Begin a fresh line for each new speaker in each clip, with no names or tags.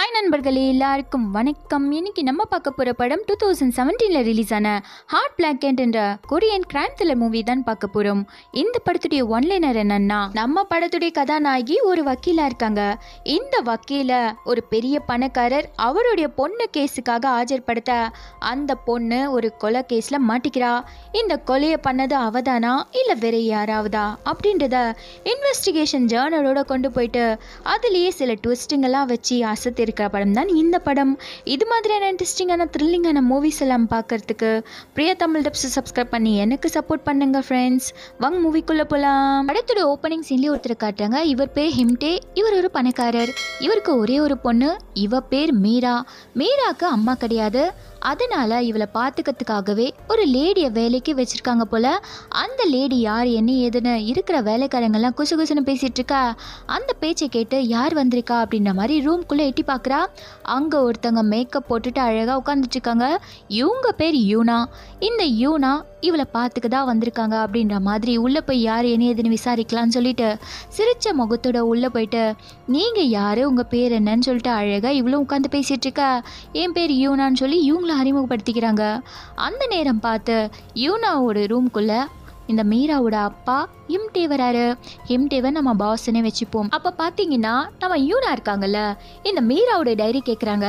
hi நண்பர்களே எல்லாருக்கும் வணக்கம் இன்னைக்கு நம்ம பார்க்க போகிற படம் டூ தௌசண்ட் செவன்டீனில் ரிலீஸ் ஆன ஹார்ட் பிளாக் அண்ட் என்ற கொரியன் கிரைம் த்ரில்லர் மூவி தான் பார்க்க போகிறோம் இந்த படத்துடைய ஒன்லைனர் என்னன்னா நம்ம படத்துடைய கதாநாயகி ஒரு வக்கீலாக இருக்காங்க இந்த வக்கீலை ஒரு பெரிய பணக்காரர் அவருடைய பொண்ணு கேஸுக்காக ஆஜர்படுத்த அந்த பொண்ணு ஒரு கொலை கேஸில் மாட்டிக்கிறா இந்த கொலையை பண்ணது அவதானா இல்லை வேற யாராவதா அப்படின்றத இன்வெஸ்டிகேஷன் ஜேர்னலோட கொண்டு போயிட்டு அதுலேயே சில ட்விஸ்டிங்கெல்லாம் வச்சு அசத்திரு இருக்கிற படம் தான் இந்த படம் இது மாதிரியான இன்ட்ரெஸ்டிங்கான த்ரில்லிங்கான மூவிஸ் எல்லாம் பார்க்குறதுக்கு பிரியா தமிழ் டப்ஸ் சப்ஸ்கிரைப் பண்ணி எனக்கு சப்போர்ட் பண்ணுங்கள் ஃப்ரெண்ட்ஸ் வாங்க மூவிக்குள்ளே போகலாம் படத்துடைய ஓப்பனிங் சீன்லேயே ஒருத்தர் காட்டுறாங்க இவர் பேர் ஹிம்டே இவர் ஒரு பணக்காரர் இவருக்கு ஒரே ஒரு பொண்ணு இவ பேர் மீரா மீராக்கு அம்மா கிடையாது அதனால இவளை பார்த்துக்கிறதுக்காகவே ஒரு லேடியை வேலைக்கு வச்சுருக்காங்க போல் அந்த லேடி யார் என்ன ஏதுன்னு இருக்கிற வேலைக்காரங்கெல்லாம் குசு குசுன்னு பேசிகிட்டு இருக்கா அந்த பேச்சை கேட்டு யார் வந்திருக்கா அப்படின்ற மாதிரி ரூம்குள்ளே எட்டி பார்க்குறா அங்கே ஒருத்தங்க மேக்கப் போட்டுட்டு அழகாக உட்காந்துட்ருக்காங்க இவங்க பேர் யூனா இந்த யூனா இவளை பார்த்துக்க தான் வந்திருக்காங்க அப்படின்ற மாதிரி உள்ளே போய் யார் என்ன ஏதுன்னு விசாரிக்கலாம்னு சொல்லிட்டு சிரித்த முகத்தோட உள்ளே போயிட்டு நீங்கள் யார் உங்கள் பேர் என்னன்னு சொல்லிட்டு அழகாக இவ்வளோ உட்காந்து பேசிகிட்ருக்கா என் பேர் யூனான்னு சொல்லி இவங்கள அறிமுகப்படுத்திக்கிறாங்க அந்த நேரம் பார்த்து யூனாவோட ரூம்குள்ளே இந்த மீராவோட அப்பா இம்டேவராரு இம்டேவர் நம்ம பாஸ்னே வச்சுப்போம் அப்போ பார்த்தீங்கன்னா நம்ம யூனா இருக்காங்கல்ல இந்த மீராவோட டைரி கேட்குறாங்க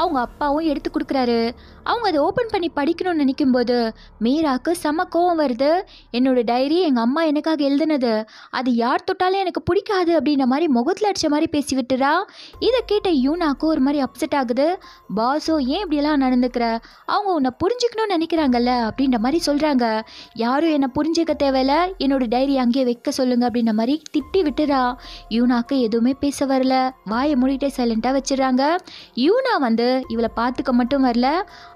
அவங்க அப்பாவும் எடுத்து கொடுக்குறாரு அவங்க அதை ஓப்பன் பண்ணி படிக்கணும்னு நினைக்கும் போது மீராக்கு செம கோவம் வருது என்னோட டைரி எங்கள் அம்மா எனக்காக எழுதுனது அது யார் தொட்டாலும் எனக்கு பிடிக்காது அப்படின்ற மாதிரி முகத்தில் அடித்த மாதிரி பேசி விட்டுறா இதை கேட்ட யூனாக்கும் ஒரு மாதிரி அப்செட் ஆகுது பாஸோ ஏன் இப்படியெல்லாம் நடந்துக்கிற அவங்க உன்னை புரிஞ்சுக்கணும்னு நினைக்கிறாங்கல்ல அப்படின்ற மாதிரி சொல்கிறாங்க யாரும் என்னை புரிஞ்சுக்க தேவையில்ல என்னோடய டைரி அங்கேயே வைக்க சொல்லுங்கள் அப்படின்ற மாதிரி திட்டி விட்டுறா யூனாக்கு எதுவுமே பேச வரல வாயை மூடிட்டே சைலண்ட்டாக வச்சிடறாங்க யூனா வந்து இவளை பார்த்துக்க மட்டும் வரல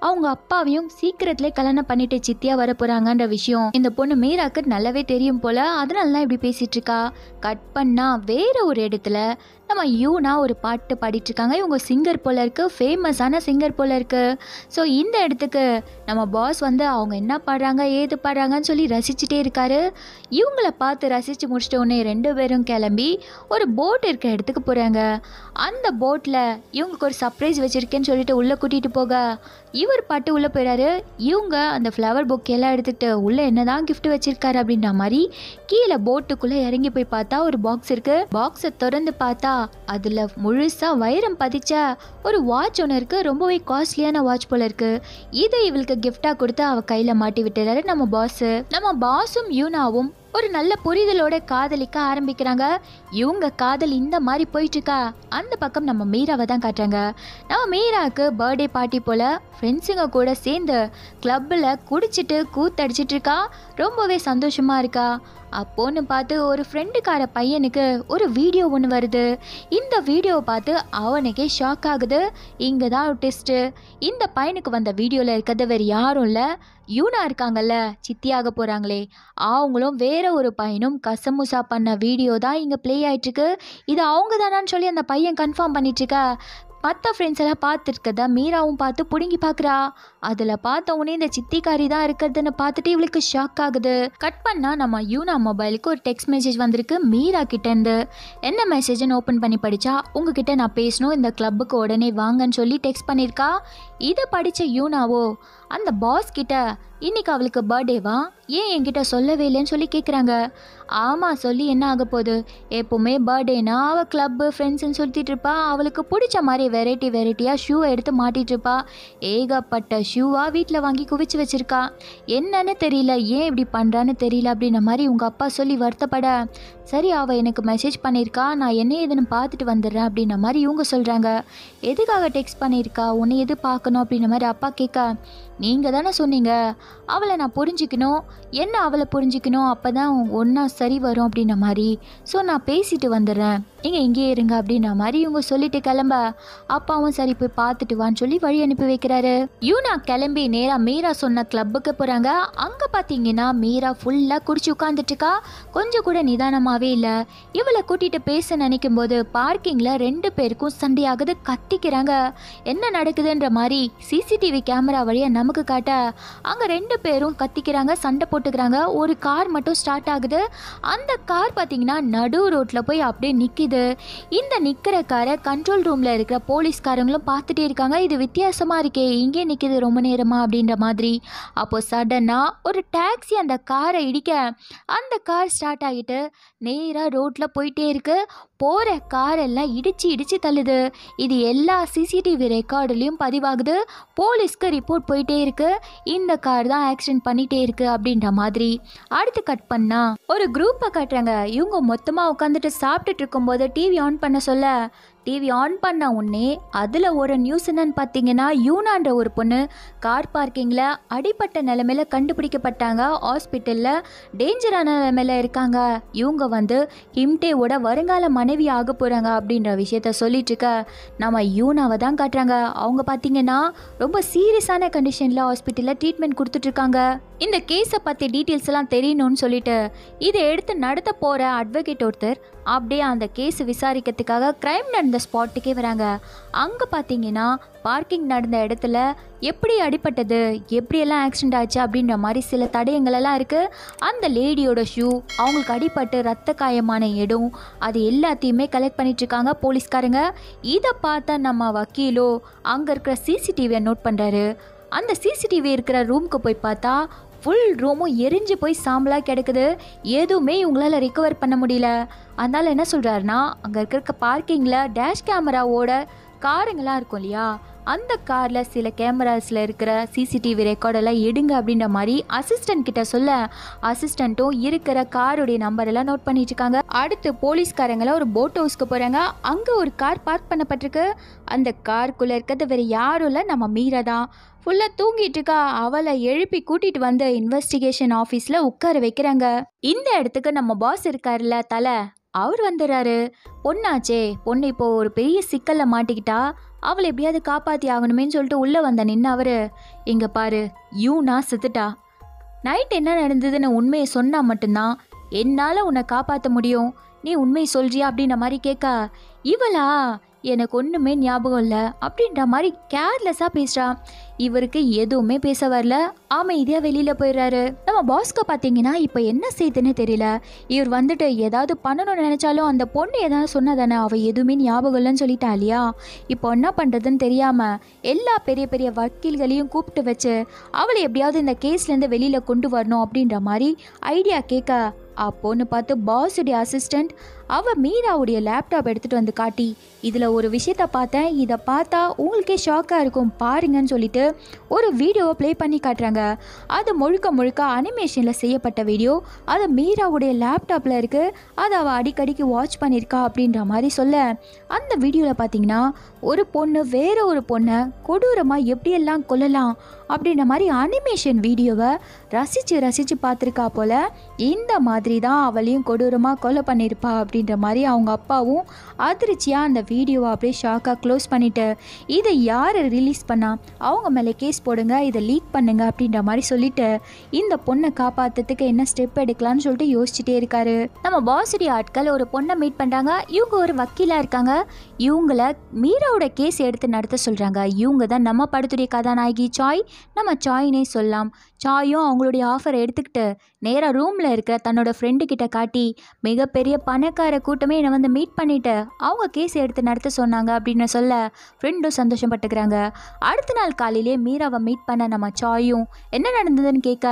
அவங்க அப்பாவையும் சீக்கிரத்திலே கல்யாணம் பண்ணிட்டு சித்தியா வர போறாங்கன்ற விஷயம் இந்த பொண்ணு மீராக்கு நல்லாவே தெரியும் போல அதனால இப்படி பேசிட்டு இருக்கா கட் பண்ணா வேற ஒரு இடத்துல நம்ம யூனா ஒரு பாட்டு பாடிட்டுருக்காங்க இவங்க சிங்கர் போல இருக்கு ஃபேமஸான சிங்கர் போல இருக்கு ஸோ இந்த இடத்துக்கு நம்ம பாஸ் வந்து அவங்க என்ன பாடுறாங்க ஏது பாடுறாங்கன்னு சொல்லி ரசிச்சுட்டே இருக்காரு இவங்கள பார்த்து ரசித்து முடிச்சிட்ட உடனே ரெண்டு பேரும் கிளம்பி ஒரு போட் இருக்க இடத்துக்கு போகிறாங்க அந்த போட்டில் இவங்களுக்கு ஒரு சர்ப்ரைஸ் வச்சுருக்கேன்னு சொல்லிட்டு உள்ளே கூட்டிகிட்டு போக இவர் பாட்டு உள்ளே போயிடாரு இவங்க அந்த ஃப்ளவர் புக் எல்லாம் எடுத்துகிட்டு உள்ளே என்ன தான் கிஃப்ட் வச்சுருக்காரு அப்படின்ற மாதிரி கீழே போட்டுக்குள்ளே இறங்கி போய் பார்த்தா ஒரு பாக்ஸ் இருக்குது பாக்ஸை திறந்து பார்த்தா அதில் முழுசாக வைரம் பதிச்ச ஒரு வாட்ச் ஒன்று இருக்கு ரொம்பவே காஸ்ட்லியான வாட்ச் போல இருக்குது இதை இவளுக்கு கிஃப்டாக கொடுத்து அவள் கையில் மாட்டி விட்டுறாரு நம்ம பாஸு நம்ம பாஸும் யூனாவும் ஒரு நல்ல புரிதலோட காதலிக்க ஆரம்பிக்கிறாங்க இவங்க காதல் இந்த மாதிரி போயிட்டுருக்கா அந்த பக்கம் நம்ம மீராவை தான் காட்டுறாங்க நம்ம மீராவுக்கு பர்த்டே பார்ட்டி போல் ஃப்ரெண்ட்ஸுங்க கூட சேர்ந்து கிளப்பில் குடிச்சிட்டு கூத்தடிச்சிட்டு இருக்கா ரொம்பவே சந்தோஷமாக இருக்கா அப்போன்னு பார்த்து ஒரு ஃப்ரெண்டுக்கார பையனுக்கு ஒரு வீடியோ ஒன்று வருது இந்த வீடியோவை பார்த்து அவனுக்கே ஷாக் ஆகுது இங்கே தான் டெஸ்ட்டு இந்த பையனுக்கு வந்த வீடியோவில் இருக்கிறது வேறு யாரும் இல்லை யூனா இருக்காங்கல்ல சித்தியாக போகிறாங்களே அவங்களும் வேற ஒரு பையனும் கசமுசா பண்ண வீடியோ தான் இங்கே ப்ளே வெளியாயிட்டுருக்கு இது அவங்க தானான்னு சொல்லி அந்த பையன் கன்ஃபார்ம் பண்ணிட்டுருக்கா மற்ற ஃப்ரெண்ட்ஸ் எல்லாம் பார்த்துருக்கதா மீராவும் பார்த்து பிடுங்கி பார்க்குறா அதில் உடனே இந்த சித்திக்காரி தான் இருக்கிறதுன்னு பார்த்துட்டு இவளுக்கு ஷாக் ஆகுது கட் பண்ணால் நம்ம யூனா மொபைலுக்கு ஒரு டெக்ஸ்ட் மெசேஜ் வந்திருக்கு மீரா கிட்டேருந்து என்ன மெசேஜ்னு ஓப்பன் பண்ணி படித்தா உங்ககிட்ட நான் பேசணும் இந்த கிளப்புக்கு உடனே வாங்கன்னு சொல்லி டெக்ஸ்ட் பண்ணியிருக்கா இதை படித்த யூனாவோ அந்த பாஸ் கிட்ட இன்னைக்கு அவளுக்கு பர்த்டேவா ஏன் என்கிட்ட சொல்லவே இல்லைன்னு சொல்லி கேட்குறாங்க ஆமாம் சொல்லி என்ன ஆக போகுது எப்போவுமே பர்த்டேனா அவள் கிளப்பு ஃப்ரெண்ட்ஸ்ன்னு சொல்லிட்டு இருப்பா அவளுக்கு பிடிச்ச மாதிரி வெரைட்டி வெரைட்டியாக ஷூவை எடுத்து மாட்டிகிட்டு இருப்பா ஏகப்பட்ட ஷூவாக வீட்டில் வாங்கி குவிச்சு வச்சுருக்கா என்னன்னு தெரியல ஏன் இப்படி பண்ணுறான்னு தெரியல அப்படின்ன மாதிரி உங்கள் அப்பா சொல்லி வருத்தப்பட சரி அவள் எனக்கு மெசேஜ் பண்ணியிருக்கா நான் என்ன ஏதுன்னு பார்த்துட்டு வந்துடுறேன் அப்படின்ன மாதிரி இவங்க சொல்கிறாங்க எதுக்காக டெக்ஸ்ட் பண்ணியிருக்கா உன்னை எது பார்க்கணும் பார்க்கணும் அப்படின்ன மாதிரி அப்பா கேட்க நீங்கள் தானே சொன்னீங்க அவளை நான் புரிஞ்சிக்கணும் என்ன அவளை புரிஞ்சிக்கணும் அப்போ தான் ஒன்றா சரி வரும் அப்படின்ன மாதிரி ஸோ நான் பேசிட்டு வந்துடுறேன் நீங்கள் இங்கேயே இருங்க அப்படின்ன மாதிரி இவங்க சொல்லிட்டு கிளம்ப அப்பாவும் சரி போய் பார்த்துட்டு வான்னு சொல்லி வழி அனுப்பி வைக்கிறாரு யூனா கிளம்பி நேராக மீரா சொன்ன கிளப்புக்கு போகிறாங்க அங்கே பார்த்தீங்கன்னா மீரா ஃபுல்லாக குடிச்சு உட்காந்துட்டுக்கா கொஞ்சம் கூட நிதானமாகவே இல்லை இவளை கூட்டிகிட்டு பேச நினைக்கும் போது பார்க்கிங்கில் ரெண்டு பேருக்கும் சண்டையாகுது கத்திக்கிறாங்க என்ன நடக்குதுன்ற மாதிரி சிசிடிவி கேமரா வழிய நமக்கு காட்ட அங்க ரெண்டு பேரும் கத்திக்கிறாங்க சண்டை போட்டுக்கிறாங்க ஒரு கார் மட்டும் ஸ்டார்ட் ஆகுது அந்த கார் பார்த்தீங்கன்னா நடு ரோட்டில் போய் அப்படியே நிக்குது இந்த நிக்கிற காரை கண்ட்ரோல் ரூம்ல இருக்கிற போலீஸ்காரங்களும் பார்த்துட்டே இருக்காங்க இது வித்தியாசமா இருக்கே இங்கே நிக்குது ரொம்ப நேரமா அப்படின்ற மாதிரி அப்போ சடனாக ஒரு டாக்ஸி அந்த காரை இடிக்க அந்த கார் ஸ்டார்ட் ஆகிட்டு நேராக ரோட்டில் போயிட்டே இருக்கு போகிற காரெல்லாம் இடிச்சு இடிச்சு தள்ளுது இது எல்லா சிசிடிவி ரெக்கார்டுலயும் பதிவாகுது ஆகுது போலீஸ்க்கு ரிப்போர்ட் போயிட்டே இருக்கு இந்த கார் தான் ஆக்சிடென்ட் பண்ணிகிட்டே இருக்கு அப்படின்ற மாதிரி அடுத்து கட் பண்ணா ஒரு குரூப்பை கட்டுறாங்க இவங்க மொத்தமாக உட்காந்துட்டு சாப்பிட்டுட்டு இருக்கும்போது டிவி ஆன் பண்ண சொல்ல டிவி ஆன் பண்ண உடனே அதில் ஒரு நியூஸ் என்னன்னு பார்த்தீங்கன்னா யூனான்ற ஒரு பொண்ணு கார் பார்க்கிங்கில் அடிப்பட்ட நிலமையில கண்டுபிடிக்கப்பட்டாங்க ஹாஸ்பிட்டலில் டேஞ்சரான நிலமையில் இருக்காங்க இவங்க வந்து ஹிம்டேவோட வருங்கால மனைவி ஆக போகிறாங்க அப்படின்ற விஷயத்த சொல்லிட்டு இருக்க நம்ம யூனாவை தான் காட்டுறாங்க அவங்க பார்த்தீங்கன்னா ரொம்ப சீரியஸான கண்டிஷனில் ஹாஸ்பிட்டலில் ட்ரீட்மெண்ட் கொடுத்துட்ருக்காங்க இந்த கேஸை பற்றி டீட்டெயில்ஸ் எல்லாம் தெரியணும்னு சொல்லிட்டு இதை எடுத்து நடத்த போகிற அட்வொகேட் ஒருத்தர் அப்படியே அந்த கேஸ் விசாரிக்கிறதுக்காக க்ரைம் நடந்த ஸ்பாட்டுக்கே வராங்க அங்கே பார்த்தீங்கன்னா பார்க்கிங் நடந்த இடத்துல எப்படி அடிப்பட்டது எப்படியெல்லாம் ஆக்சிடென்ட் ஆச்சு அப்படின்ற மாதிரி சில தடயங்களெல்லாம் இருக்குது அந்த லேடியோட ஷூ அவங்களுக்கு அடிப்பட்டு ரத்த காயமான இடம் அது எல்லாத்தையுமே கலெக்ட் பண்ணிட்டுருக்காங்க போலீஸ்காரங்க இதை பார்த்தா நம்ம வக்கீலோ அங்கே இருக்கிற சிசிடிவியை நோட் பண்ணுறாரு அந்த சிசிடிவி இருக்கிற ரூமுக்கு போய் பார்த்தா ஃபுல் ரூமும் எரிஞ்சு போய் சாம்பலாக கிடக்குது எதுவுமே இவங்களால் ரிக்கவர் பண்ண முடியல அதனால் என்ன சொல்கிறாருன்னா அங்கே இருக்கிற பார்க்கிங்கில் டேஷ் கேமராவோட காருங்களாம் இருக்கும் இல்லையா அந்த காரில் சில கேமராஸில் இருக்கிற சிசிடிவி ரெக்கார்டெல்லாம் எடுங்க அப்படின்ற மாதிரி அசிஸ்டன்ட் கிட்ட சொல்ல அசிஸ்டண்ட்டும் இருக்கிற காருடைய நம்பரெல்லாம் நோட் பண்ணிட்டு இருக்காங்க அடுத்து போலீஸ்காரங்களாம் ஒரு போட் ஹவுஸ்க்கு போகிறாங்க அங்கே ஒரு கார் பார்க் பண்ணப்பட்டிருக்கு அந்த காருக்குள்ளே இருக்கிறது வேறு யாரும் இல்லை நம்ம மீரா தான் ஃபுல்லாக தூங்கிட்டு இருக்கா அவளை எழுப்பி கூட்டிகிட்டு வந்து இன்வெஸ்டிகேஷன் ஆஃபீஸில் உட்கார வைக்கிறாங்க இந்த இடத்துக்கு நம்ம பாஸ் இருக்காருல்ல தல அவர் வந்துடுறாரு பொண்ணாச்சே பொண்ணு இப்போ ஒரு பெரிய சிக்கல்ல மாட்டிக்கிட்டா அவளை எப்படியாவது காப்பாற்றி ஆகணுமேனு சொல்லிட்டு உள்ளே வந்த நின்று அவரு இங்க பாரு யூ நான் செத்துட்டா நைட் என்ன நடந்ததுன்னு உண்மையை சொன்னால் மட்டும்தான் என்னால் உன்னை காப்பாற்ற முடியும் நீ உண்மையை சொல்றியா அப்படின்ற மாதிரி கேட்கா இவளா எனக்கு ஒன்றுமே ஞாபகம் இல்லை அப்படின்ற மாதிரி கேர்லெஸ்ஸாக பேசுகிறான் இவருக்கு எதுவுமே பேச வரல அமைதியாக வெளியில் போயிடுறாரு நம்ம பாஸ்க்கு பார்த்தீங்கன்னா இப்போ என்ன செய்யுதுன்னு தெரியல இவர் வந்துட்டு ஏதாவது பண்ணணும்னு நினச்சாலும் அந்த பொண்ணு எதாவது சொன்னதானே அவள் எதுவுமே ஞாபகம் இல்லைன்னு சொல்லிட்டா இல்லையா இப்போ என்ன பண்ணுறதுன்னு தெரியாமல் எல்லா பெரிய பெரிய வக்கீல்களையும் கூப்பிட்டு வச்சு அவளை எப்படியாவது இந்த கேஸ்லேருந்து வெளியில் கொண்டு வரணும் அப்படின்ற மாதிரி ஐடியா கேட்க அப்போன்னு பார்த்து பாஸுடைய அசிஸ்டண்ட் அவள் மீராவுடைய லேப்டாப் எடுத்துகிட்டு வந்து காட்டி இதில் ஒரு விஷயத்த பார்த்தேன் இதை பார்த்தா உங்களுக்கே ஷாக்காக இருக்கும் பாருங்கன்னு சொல்லிட்டு ஒரு வீடியோவை ப்ளே பண்ணி காட்டுறாங்க அது முழுக்க முழுக்க அனிமேஷனில் செய்யப்பட்ட வீடியோ அது மீராவுடைய லேப்டாப்பில் இருக்குது அதை அவள் அடிக்கடிக்கு வாட்ச் பண்ணியிருக்கா அப்படின்ற மாதிரி சொல்ல அந்த வீடியோவில் பார்த்தீங்கன்னா ஒரு பொண்ணு வேற ஒரு பொண்ணை கொடூரமாக எப்படியெல்லாம் கொல்லலாம் அப்படின்ற மாதிரி அனிமேஷன் வீடியோவை ரசித்து ரசித்து பார்த்துருக்கா போல் இந்த மாதிரி தான் அவளையும் கொடூரமாக கொலை பண்ணியிருப்பா அப்படின்ற மாதிரி அவங்க அப்பாவும் அதிர்ச்சியாக அந்த வீடியோவை அப்படியே ஷாக்காக க்ளோஸ் பண்ணிவிட்டு இதை யார் ரிலீஸ் பண்ணால் அவங்க மேலே கேஸ் போடுங்க இதை லீக் பண்ணுங்கள் அப்படின்ற மாதிரி சொல்லிட்டு இந்த பொண்ணை காப்பாற்றுறதுக்கு என்ன ஸ்டெப் எடுக்கலாம்னு சொல்லிட்டு யோசிச்சுட்டே இருக்காரு நம்ம பாசுடி ஆட்கள் ஒரு பொண்ணை மீட் பண்ணுறாங்க இவங்க ஒரு வக்கீலாக இருக்காங்க இவங்களை மீராவோட கேஸ் எடுத்து நடத்த சொல்கிறாங்க இவங்க தான் நம்ம படத்துடைய கதாநாயகி சாய் நம்ம சாய்னே சொல்லலாம் சாயும் அவங்களுடைய ஆஃபரை எடுத்துக்கிட்டு நேராக ரூமில் இருக்கிற தன்னோட ஃப்ரெண்டு கிட்ட காட்டி மிகப்பெரிய பணக்கார கூட்டமே என்னை வந்து மீட் பண்ணிவிட்டு அவங்க கேஸ் எடுத்து நடத்த சொன்னாங்க அப்படின்னு சொல்ல ஃப்ரெண்டும் சந்தோஷப்பட்டுக்கிறாங்க அடுத்த நாள் காலையிலே மீராவை மீட் பண்ண நம்ம சாயும் என்ன நடந்ததுன்னு கேட்க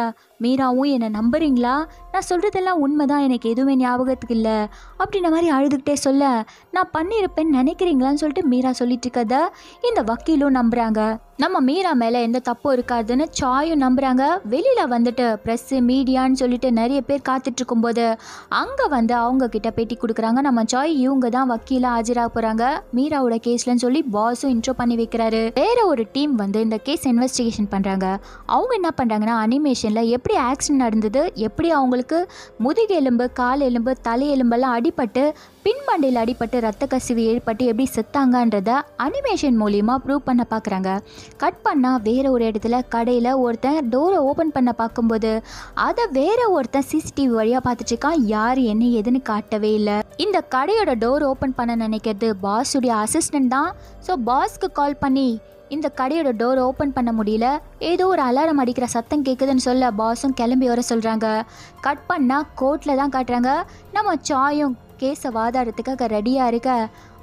மீராவும் என்னை நம்புறீங்களா நான் சொல்கிறதெல்லாம் உண்மை தான் எனக்கு எதுவுமே ஞாபகத்துக்கு இல்லை அப்படின்ன மாதிரி அழுதுகிட்டே சொல்ல நான் பண்ணியிருப்பேன்னு நினைக்கிறீங்களான்னு சொல்லிட்டு மீரா சொல்லிட்டு இருக்கதை இந்த வக்கீலும் நம்புகிறாங்க நம்ம மீரா மேலே எந்த தப்பும் இருக்காதுன்னு சாயும் நம்புகிறாங்க வெளியில் வந்துட்டு ப்ரெஸ்ஸு மீடியான்னு சொல்லிட்டு நிறைய பேர் காத்துட்ருக்கும் போது அங்கே வந்து அவங்க கிட்ட பேட்டி கொடுக்குறாங்க நம்ம சாய் இவங்க தான் வக்கீலாக ஆஜராக போகிறாங்க மீராவோட கேஸ்லன்னு சொல்லி பாஸும் இன்ட்ரோ பண்ணி வைக்கிறாரு வேற ஒரு டீம் வந்து இந்த கேஸ் இன்வெஸ்டிகேஷன் பண்ணுறாங்க அவங்க என்ன பண்ணுறாங்கன்னா அனிமேஷனில் எப்படி ஆக்சிடென்ட் நடந்தது எப்படி அவங்களுக்கு முதுகெலும்பு கால் எலும்பு தலையெலும்பெல்லாம் அடிபட்டு பின்மண்டையில் அடிபட்டு ரத்த கசிவு ஏற்பட்டு எப்படி செத்தாங்கன்றத அனிமேஷன் மூலியமாக ப்ரூவ் பண்ண பார்க்குறாங்க கட் பண்ணால் வேறு ஒரு இடத்துல கடையில் ஒருத்தன் டோரை ஓப்பன் பண்ண பார்க்கும்போது அதை வேற ஒருத்தன் சிசிடிவி வழியாக பார்த்துட்ருக்கான் யார் என்ன எதுன்னு காட்டவே இல்லை இந்த கடையோட டோர் ஓப்பன் பண்ண நினைக்கிறது பாஸுடைய அசிஸ்டன்ட் தான் ஸோ பாஸ்க்கு கால் பண்ணி இந்த கடையோட டோர் ஓப்பன் பண்ண முடியல ஏதோ ஒரு அலாரம் அடிக்கிற சத்தம் கேட்குதுன்னு சொல்ல பாஸும் கிளம்பி வர சொல்கிறாங்க கட் பண்ணால் கோர்ட்டில் தான் காட்டுறாங்க நம்ம சாயும் கேஸை வாதாடுறதுக்காக ரெடியாக இருக்க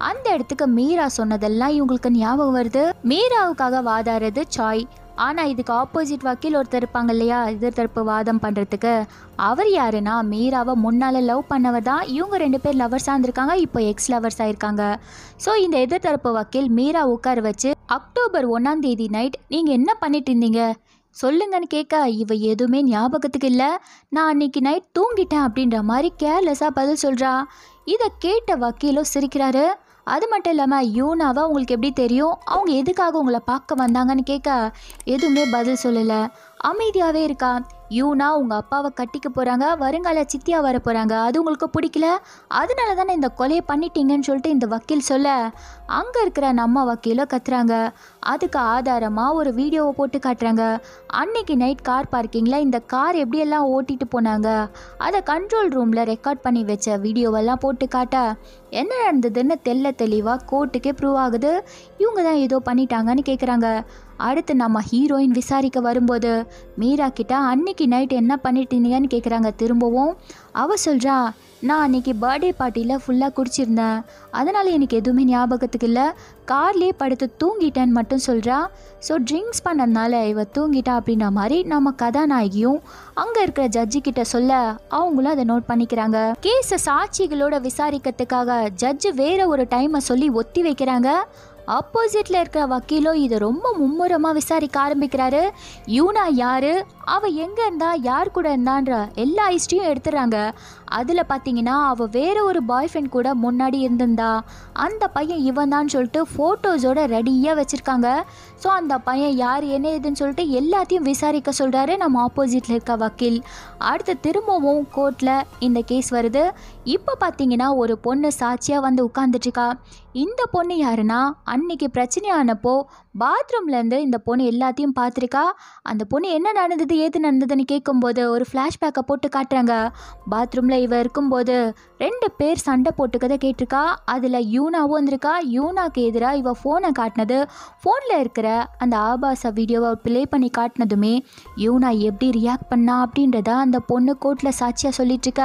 அந்த இடத்துக்கு மீரா சொன்னதெல்லாம் இவங்களுக்கு ஞாபகம் வருது மீராவுக்காக வாதாடுறது சாய் ஆனால் இதுக்கு ஆப்போசிட் வக்கீல் ஒருத்தர் இருப்பாங்க இல்லையா எதிர் தரப்பு வாதம் பண்ணுறதுக்கு அவர் யாருன்னா மீராவை முன்னால் லவ் பண்ணவர் தான் இவங்க ரெண்டு பேர் லவர்ஸாக இருந்திருக்காங்க இப்போ எக்ஸ் லவர்ஸ் ஆயிருக்காங்க ஸோ இந்த எதிர்த்தரப்பு வக்கீல் மீரா உட்கார வச்சு அக்டோபர் ஒன்றாம் தேதி நைட் நீங்கள் என்ன பண்ணிட்டு இருந்தீங்க சொல்லுங்கன்னு கேட்க இவ எதுவுமே ஞாபகத்துக்கு இல்லை நான் அன்னைக்கு நைட் தூங்கிட்டேன் அப்படின்ற மாதிரி கேர்லெஸ்ஸாக பதில் சொல்கிறா இதை கேட்ட வக்கீலோ சிரிக்கிறாரு அது மட்டும் இல்லாமல் யூனாவை உங்களுக்கு எப்படி தெரியும் அவங்க எதுக்காக உங்களை பார்க்க வந்தாங்கன்னு கேட்க எதுவுமே பதில் சொல்லலை அமைதியாகவே இருக்கா யூனா உங்கள் அப்பாவை கட்டிக்க போகிறாங்க வருங்கால சித்தியாக வர போகிறாங்க அது உங்களுக்கு பிடிக்கல அதனால தானே இந்த கொலையை பண்ணிட்டீங்கன்னு சொல்லிட்டு இந்த வக்கீல் சொல்ல அங்கே இருக்கிற நம்ம வக்கீலோ கத்துறாங்க அதுக்கு ஆதாரமாக ஒரு வீடியோவை போட்டு காட்டுறாங்க அன்னைக்கு நைட் கார் பார்க்கிங்கில் இந்த கார் எப்படியெல்லாம் ஓட்டிகிட்டு போனாங்க அதை கண்ட்ரோல் ரூமில் ரெக்கார்ட் பண்ணி வச்ச வீடியோவெல்லாம் போட்டு காட்ட என்ன நடந்ததுன்னு தெல்ல தெளிவாக கோர்ட்டுக்கே ப்ரூவ் ஆகுது இவங்க தான் ஏதோ பண்ணிட்டாங்கன்னு கேட்குறாங்க அடுத்து நம்ம ஹீரோயின் விசாரிக்க வரும்போது மீரா கிட்ட அன்னைக்கு நைட் என்ன பண்ணிட்டீங்கன்னு கேட்குறாங்க திரும்பவும் அவள் சொல்கிறா நான் அன்றைக்கி பர்த்டே பார்ட்டியில் ஃபுல்லாக குடிச்சிருந்தேன் அதனால் எனக்கு எதுவுமே ஞாபகத்துக்கு இல்லை கார்லேயே படுத்து தூங்கிட்டேன்னு மட்டும் சொல்கிறா ஸோ ட்ரிங்க்ஸ் பண்ணதுனால இவ தூங்கிட்டா அப்படின்ன மாதிரி நம்ம கதாநாயகியும் அங்கே இருக்கிற ஜட்ஜு கிட்ட சொல்ல அவங்களும் அதை நோட் பண்ணிக்கிறாங்க கேஸை சாட்சிகளோட விசாரிக்கிறதுக்காக ஜட்ஜு வேற ஒரு டைமை சொல்லி ஒத்தி வைக்கிறாங்க ஆப்போசிட்டில் இருக்கிற வக்கீலோ இதை ரொம்ப மும்முரமாக விசாரிக்க ஆரம்பிக்கிறாரு யூனா யார் அவள் எங்கே இருந்தா யார் கூட இருந்தான்ற எல்லா ஹிஸ்ட்ரியும் எடுத்துறாங்க அதில் பார்த்தீங்கன்னா அவள் வேற ஒரு பாய் ஃப்ரெண்ட் கூட முன்னாடி இருந்திருந்தா அந்த பையன் இவன் தான் சொல்லிட்டு ஃபோட்டோஸோட ரெடியாக வச்சுருக்காங்க ஸோ அந்த பையன் யார் என்ன ஏதுன்னு சொல்லிட்டு எல்லாத்தையும் விசாரிக்க சொல்கிறாரு நம்ம ஆப்போசிட்டில் இருக்க வக்கீல் அடுத்து திரும்பவும் கோர்ட்டில் இந்த கேஸ் வருது இப்போ பார்த்தீங்கன்னா ஒரு பொண்ணு சாட்சியாக வந்து உட்காந்துட்ருக்கா இந்த பொண்ணு யாருன்னா அன்னைக்கு பிரச்சனையானப்போ பாத்ரூம்லேருந்து இந்த பொண்ணு எல்லாத்தையும் பார்த்துருக்கா அந்த பொண்ணு என்ன நடந்தது ஏது நடந்ததுன்னு கேட்கும்போது ஒரு ஃப்ளாஷ்பேக்கை போட்டு காட்டுறாங்க பாத்ரூமில் இவ இருக்கும்போது ரெண்டு பேர் சண்டை போட்டுக்கதை கேட்டிருக்கா அதில் யூனாவும் வந்திருக்கா யூனாக்கு எதிராக இவ ஃபோனை காட்டினது ஃபோனில் இருக்கிற அந்த ஆபாச வீடியோவை ப்ளே பண்ணி காட்டினதுமே யூனா எப்படி ரியாக்ட் பண்ணா அப்படின்றத அந்த பொண்ணு கோர்ட்டில் சாட்சியாக சொல்லிட்டுருக்க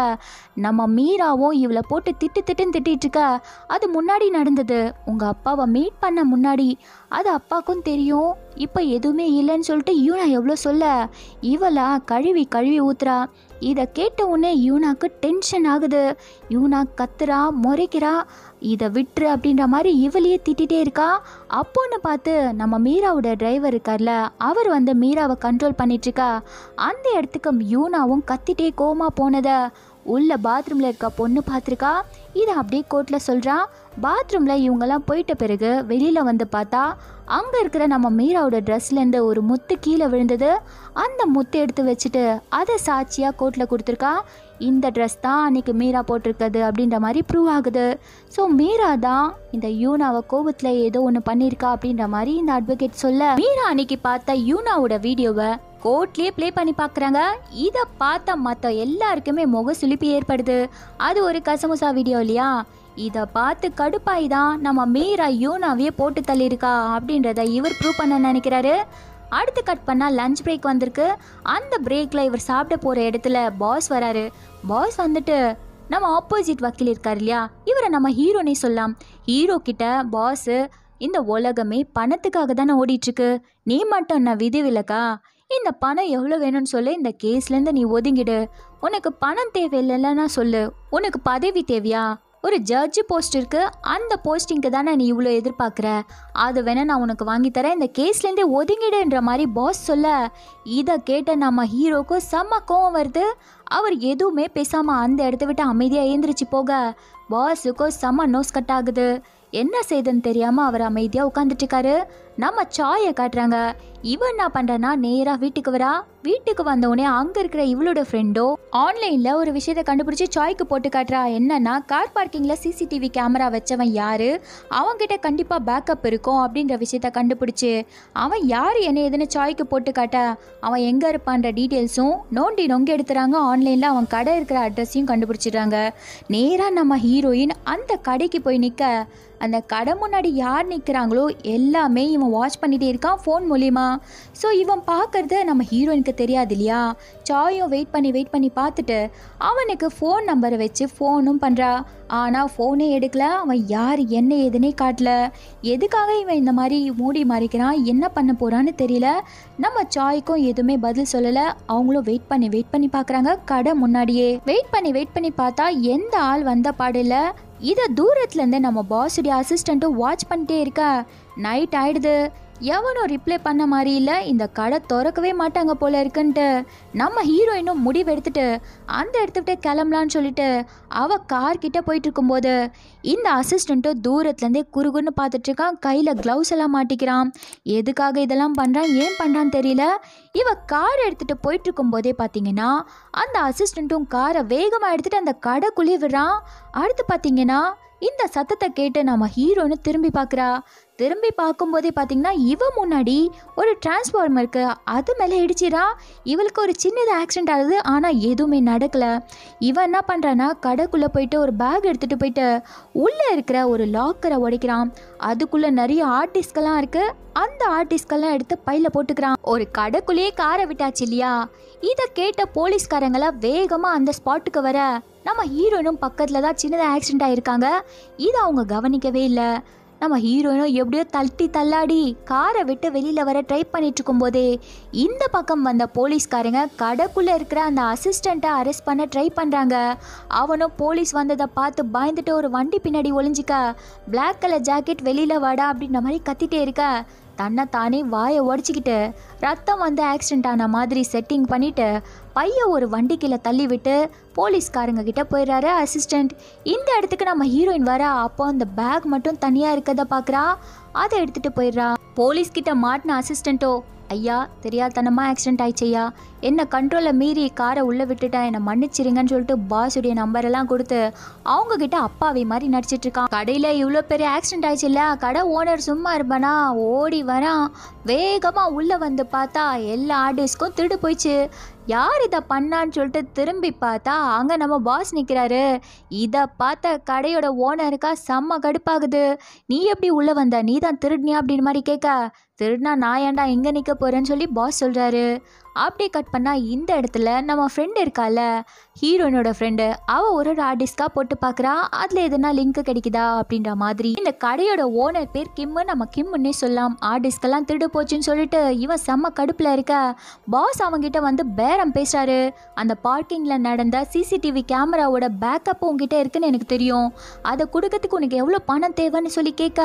நம்ம மீராவும் இவளை போட்டு திட்டு திட்டுன்னு திட்டிகிட்ருக்க அது முன்னாடி நடந்தது உங்கள் அப்பாவை மீட் பண்ண முன்னாடி அது அப்பாவுக்கும் தெரியும் இப்போ எதுவுமே இல்லைன்னு சொல்லிட்டு யூனா எவ்வளோ சொல்ல இவளா கழுவி கழுவி ஊத்துறா இதை கேட்ட உடனே யூனாக்கு டென்ஷன் ஆகுது யூனா கத்துறா முறைக்கிறா இதை விட்டுரு அப்படின்ற மாதிரி இவளையே திட்டிகிட்டே இருக்கா அப்போன்னு பார்த்து நம்ம மீராவோட டிரைவர் இருக்கார்ல அவர் வந்து மீராவை கண்ட்ரோல் பண்ணிட்டுருக்கா அந்த இடத்துக்கு யூனாவும் கத்திட்டே கோமா போனதை உள்ள பாத்ரூமில் இருக்க பொண்ணு பார்த்துருக்கா இதை அப்படியே கோர்ட்டில் சொல்கிறான் பாத்ரூமில் இவங்கெல்லாம் போயிட்ட பிறகு வெளியில் வந்து பார்த்தா அங்கே இருக்கிற நம்ம மீராவோட ட்ரெஸ்லேருந்து ஒரு முத்து கீழே விழுந்தது அந்த முத்து எடுத்து வச்சுட்டு அதை சாட்சியாக கோர்ட்டில் கொடுத்துருக்கா இந்த ட்ரெஸ் தான் அன்றைக்கி மீரா போட்டிருக்கிறது அப்படின்ற மாதிரி ப்ரூவ் ஆகுது ஸோ மீரா தான் இந்த யூனாவை கோபத்தில் ஏதோ ஒன்று பண்ணியிருக்கா அப்படின்ற மாதிரி இந்த அட்வொகேட் சொல்ல மீரா அன்னைக்கு பார்த்த யூனாவோட வீடியோவை கோர்ட்லேயே ப்ளே பண்ணி பார்க்குறாங்க இதை பார்த்த மற்ற எல்லாருக்குமே முக சுழிப்பு ஏற்படுது அது ஒரு கசமுசா வீடியோ இல்லையா இதை பார்த்து கடுப்பாய் தான் நம்ம மீரா யூனாவே போட்டு தள்ளியிருக்கா அப்படின்றத இவர் ப்ரூவ் பண்ண நினைக்கிறாரு அடுத்து கட் பண்ணால் லஞ்ச் பிரேக் வந்திருக்கு அந்த பிரேக்கில் இவர் சாப்பிட போகிற இடத்துல பாஸ் வராரு பாஸ் வந்துட்டு நம்ம ஆப்போசிட் வக்கீல் இருக்கார் இல்லையா இவரை நம்ம ஹீரோனே சொல்லலாம் ஹீரோ கிட்ட பாஸ் இந்த உலகமே பணத்துக்காக தானே ஓடிட்டுருக்கு நீ மட்டும் நான் விதி இந்த பணம் எவ்வளோ வேணும்னு சொல்லி இந்த கேஸ்லேருந்து நீ ஒதுங்கிடு உனக்கு பணம் தேவையில்லைன்னா சொல்லு உனக்கு பதவி தேவையா ஒரு ஜட்ஜு போஸ்ட் இருக்குது அந்த போஸ்டிங்க்கு தானே நீ இவ்வளோ எதிர்பார்க்குற அது வேணால் நான் உனக்கு வாங்கித்தரேன் இந்த கேஸ்லேருந்தே ஒதுங்கிடுன்ற மாதிரி பாஸ் சொல்ல இதை கேட்ட நம்ம ஹீரோக்கு செம்ம கோவம் வருது அவர் எதுவுமே பேசாமல் அந்த இடத்த விட்டு அமைதியாக ஏந்திரிச்சு போக பாஸுக்கும் செம்ம நோஸ் கட் ஆகுது என்ன செய்யுதுன்னு தெரியாமல் அவர் அமைதியாக உட்காந்துட்டு இருக்காரு நம்ம சாயை காட்டுறாங்க இவன் என்ன பண்றனா நேராக வீட்டுக்கு வரா வீட்டுக்கு உடனே அங்கே இருக்கிற இவளோட ஃப்ரெண்டோ ஆன்லைனில் ஒரு விஷயத்தை கண்டுபிடிச்சி சாய்க்கு போட்டு காட்டுறா என்னன்னா கார் பார்க்கிங்கில் சிசிடிவி கேமரா வச்சவன் யார் கிட்ட கண்டிப்பாக பேக்கப் இருக்கும் அப்படின்ற விஷயத்த கண்டுபிடிச்சி அவன் யார் என்ன எதுன்னு சாய்க்கு போட்டு காட்ட அவன் எங்கே இருப்பான்ற டீட்டெயில்ஸும் நோண்டி நொங்க எடுத்துறாங்க ஆன்லைனில் அவன் கடை இருக்கிற அட்ரஸையும் கண்டுபிடிச்சிடுறாங்க நேராக நம்ம ஹீரோயின் அந்த கடைக்கு போய் நிற்க அந்த கடை முன்னாடி யார் நிற்கிறாங்களோ எல்லாமே இவன் இவன் வாட்ச் பண்ணிகிட்டே இருக்கான் ஃபோன் மூலிமா ஸோ இவன் பார்க்கறது நம்ம ஹீரோயினுக்கு தெரியாது இல்லையா சாயும் வெயிட் பண்ணி வெயிட் பண்ணி பார்த்துட்டு அவனுக்கு ஃபோன் நம்பரை வச்சு ஃபோனும் பண்ணுறா ஆனால் ஃபோனே எடுக்கல அவன் யார் என்ன ஏதுன்னே காட்டல எதுக்காக இவன் இந்த மாதிரி மூடி மறைக்கிறான் என்ன பண்ண போகிறான்னு தெரியல நம்ம சாய்க்கும் எதுவுமே பதில் சொல்லலை அவங்களும் வெயிட் பண்ணி வெயிட் பண்ணி பார்க்குறாங்க கடை முன்னாடியே வெயிட் பண்ணி வெயிட் பண்ணி பார்த்தா எந்த ஆள் வந்த பாடில்லை இதை தூரத்துலேருந்து நம்ம பாஸுடைய அசிஸ்டண்ட்டும் வாட்ச் பண்ணிட்டே இருக்கா நைட் ஆயிடுது எவனும் ரிப்ளை பண்ண மாதிரி இல்லை இந்த கடை திறக்கவே மாட்டாங்க போல இருக்குன்ட்டு நம்ம ஹீரோயினும் முடிவு எடுத்துட்டு அந்த இடத்துக்கிட்டே கிளம்பலான்னு சொல்லிட்டு அவ கார்கிட்ட போயிட்டு இருக்கும்போது இந்த அசிஸ்டண்ட்டும் தூரத்துலேருந்தே குறுகுன்னு பார்த்துட்ருக்கான் கையில் க்ளவுஸ் எல்லாம் மாட்டிக்கிறான் எதுக்காக இதெல்லாம் பண்ணுறான் ஏன் பண்ணுறான்னு தெரியல இவ கார் எடுத்துகிட்டு போயிட்டு இருக்கும்போதே பார்த்தீங்கன்னா அந்த அசிஸ்டண்ட்டும் காரை வேகமாக எடுத்துகிட்டு அந்த கடைக்குள்ளேயே விடுறான் அடுத்து பார்த்தீங்கன்னா இந்த சத்தத்தை கேட்டு நம்ம ஹீரோன்னு திரும்பி பார்க்குறா திரும்பி பார்க்கும்போதே பார்த்தீங்கன்னா இவ முன்னாடி ஒரு டிரான்ஸ்ஃபார்மருக்கு இருக்குது அது மேலே இடிச்சிடா இவளுக்கு ஒரு சின்னது ஆக்சிடென்ட் ஆகுது ஆனால் எதுவுமே நடக்கலை இவன் என்ன பண்ணுறான்னா கடைக்குள்ளே போயிட்டு ஒரு பேக் எடுத்துகிட்டு போயிட்டு உள்ளே இருக்கிற ஒரு லாக்கரை உடைக்கிறான் அதுக்குள்ளே நிறைய ஆர்டிஸ்ட்கெல்லாம் இருக்குது அந்த ஆர்டிஸ்ட்கெல்லாம் எடுத்து பையில் போட்டுக்கிறான் ஒரு கடைக்குள்ளேயே காரை விட்டாச்சு இல்லையா இதை கேட்ட போலீஸ்காரங்களை வேகமாக அந்த ஸ்பாட்டுக்கு வர நம்ம ஹீரோயினும் பக்கத்தில் தான் சின்னதாக ஆக்சிடென்ட் ஆகியிருக்காங்க இது அவங்க கவனிக்கவே இல்லை நம்ம ஹீரோயினும் எப்படியோ தட்டி தள்ளாடி காரை விட்டு வெளியில் வர ட்ரை பண்ணிட்டுருக்கும் போதே இந்த பக்கம் வந்த போலீஸ்காரங்க கடைக்குள்ளே இருக்கிற அந்த அசிஸ்டண்ட்டை அரெஸ்ட் பண்ண ட்ரை பண்ணுறாங்க அவனும் போலீஸ் வந்ததை பார்த்து பயந்துட்டு ஒரு வண்டி பின்னாடி ஒளிஞ்சிக்க பிளாக் கலர் ஜாக்கெட் வெளியில் வாடா அப்படின்ற மாதிரி கத்திட்டே இருக்க தன்னை தானே வாயை உடச்சிக்கிட்டு ரத்தம் வந்து ஆக்சிடெண்ட் ஆன மாதிரி செட்டிங் பண்ணிவிட்டு பைய ஒரு வண்டிக்கில தள்ளி விட்டு போலீஸ்காரங்க கிட்ட போயிடுறாரு அசிஸ்டண்ட் இந்த இடத்துக்கு நம்ம ஹீரோயின் வர அப்போ அந்த பேக் மட்டும் தனியாக இருக்கதை பாக்குறா அதை எடுத்துகிட்டு போயிடுறா போலீஸ் கிட்ட மாட்டின அசிஸ்டண்ட்டோ ஐயா தெரியாதனமா ஆக்சிடென்ட் ஆயிடுச்சையா என்ன கண்ட்ரோலை மீறி காரை உள்ளே விட்டுட்டா என்னை மன்னிச்சிருங்கன்னு சொல்லிட்டு பாஸுடைய நம்பரெல்லாம் கொடுத்து அவங்க கிட்ட அப்பாவை மாதிரி நடிச்சிட்டு இருக்கான் கடையில் இவ்வளோ பெரிய ஆக்சிடென்ட் இல்ல கடை ஓனர் சும்மா இருப்பானா ஓடி வரான் வேகமாக உள்ளே வந்து பார்த்தா எல்லா ஆர்டிஸ்க்கும் திருடு போயிடுச்சு யார் இதை பண்ணான்னு சொல்லிட்டு திரும்பி பார்த்தா அங்கே நம்ம பாஸ் நிற்கிறாரு இதை பார்த்த கடையோட ஓனருக்கா செம்ம கடுப்பாகுது நீ எப்படி உள்ளே வந்த நீ தான் திருடினியா அப்படின்னு மாதிரி கேட்க திருடினா நான் ஏன்டா எங்கே நிற்க போகிறேன்னு சொல்லி பாஸ் சொல்கிறாரு அப்படியே கட் பண்ணால் இந்த இடத்துல நம்ம ஃப்ரெண்டு இருக்கால ஹீரோயினோட ஃப்ரெண்டு அவள் ஒரு ஒரு ஆர்டிஸ்டாக போட்டு பார்க்குறா அதில் எதுனா லிங்க் கிடைக்குதா அப்படின்ற மாதிரி இந்த கடையோட ஓனர் பேர் கிம்மு நம்ம கிம்முன்னே சொல்லலாம் ஆர்டிஸ்ட்கெல்லாம் திருடு போச்சுன்னு சொல்லிட்டு இவன் செம்ம கடுப்பில் இருக்க பாஸ் அவங்கிட்ட வந்து பேரம் பேசுகிறாரு அந்த பார்க்கிங்கில் நடந்த சிசிடிவி கேமராவோட பேக்கப் உங்ககிட்ட இருக்குன்னு எனக்கு தெரியும் அதை கொடுக்கறதுக்கு உனக்கு எவ்வளோ பணம் தேவைன்னு சொல்லி கேட்க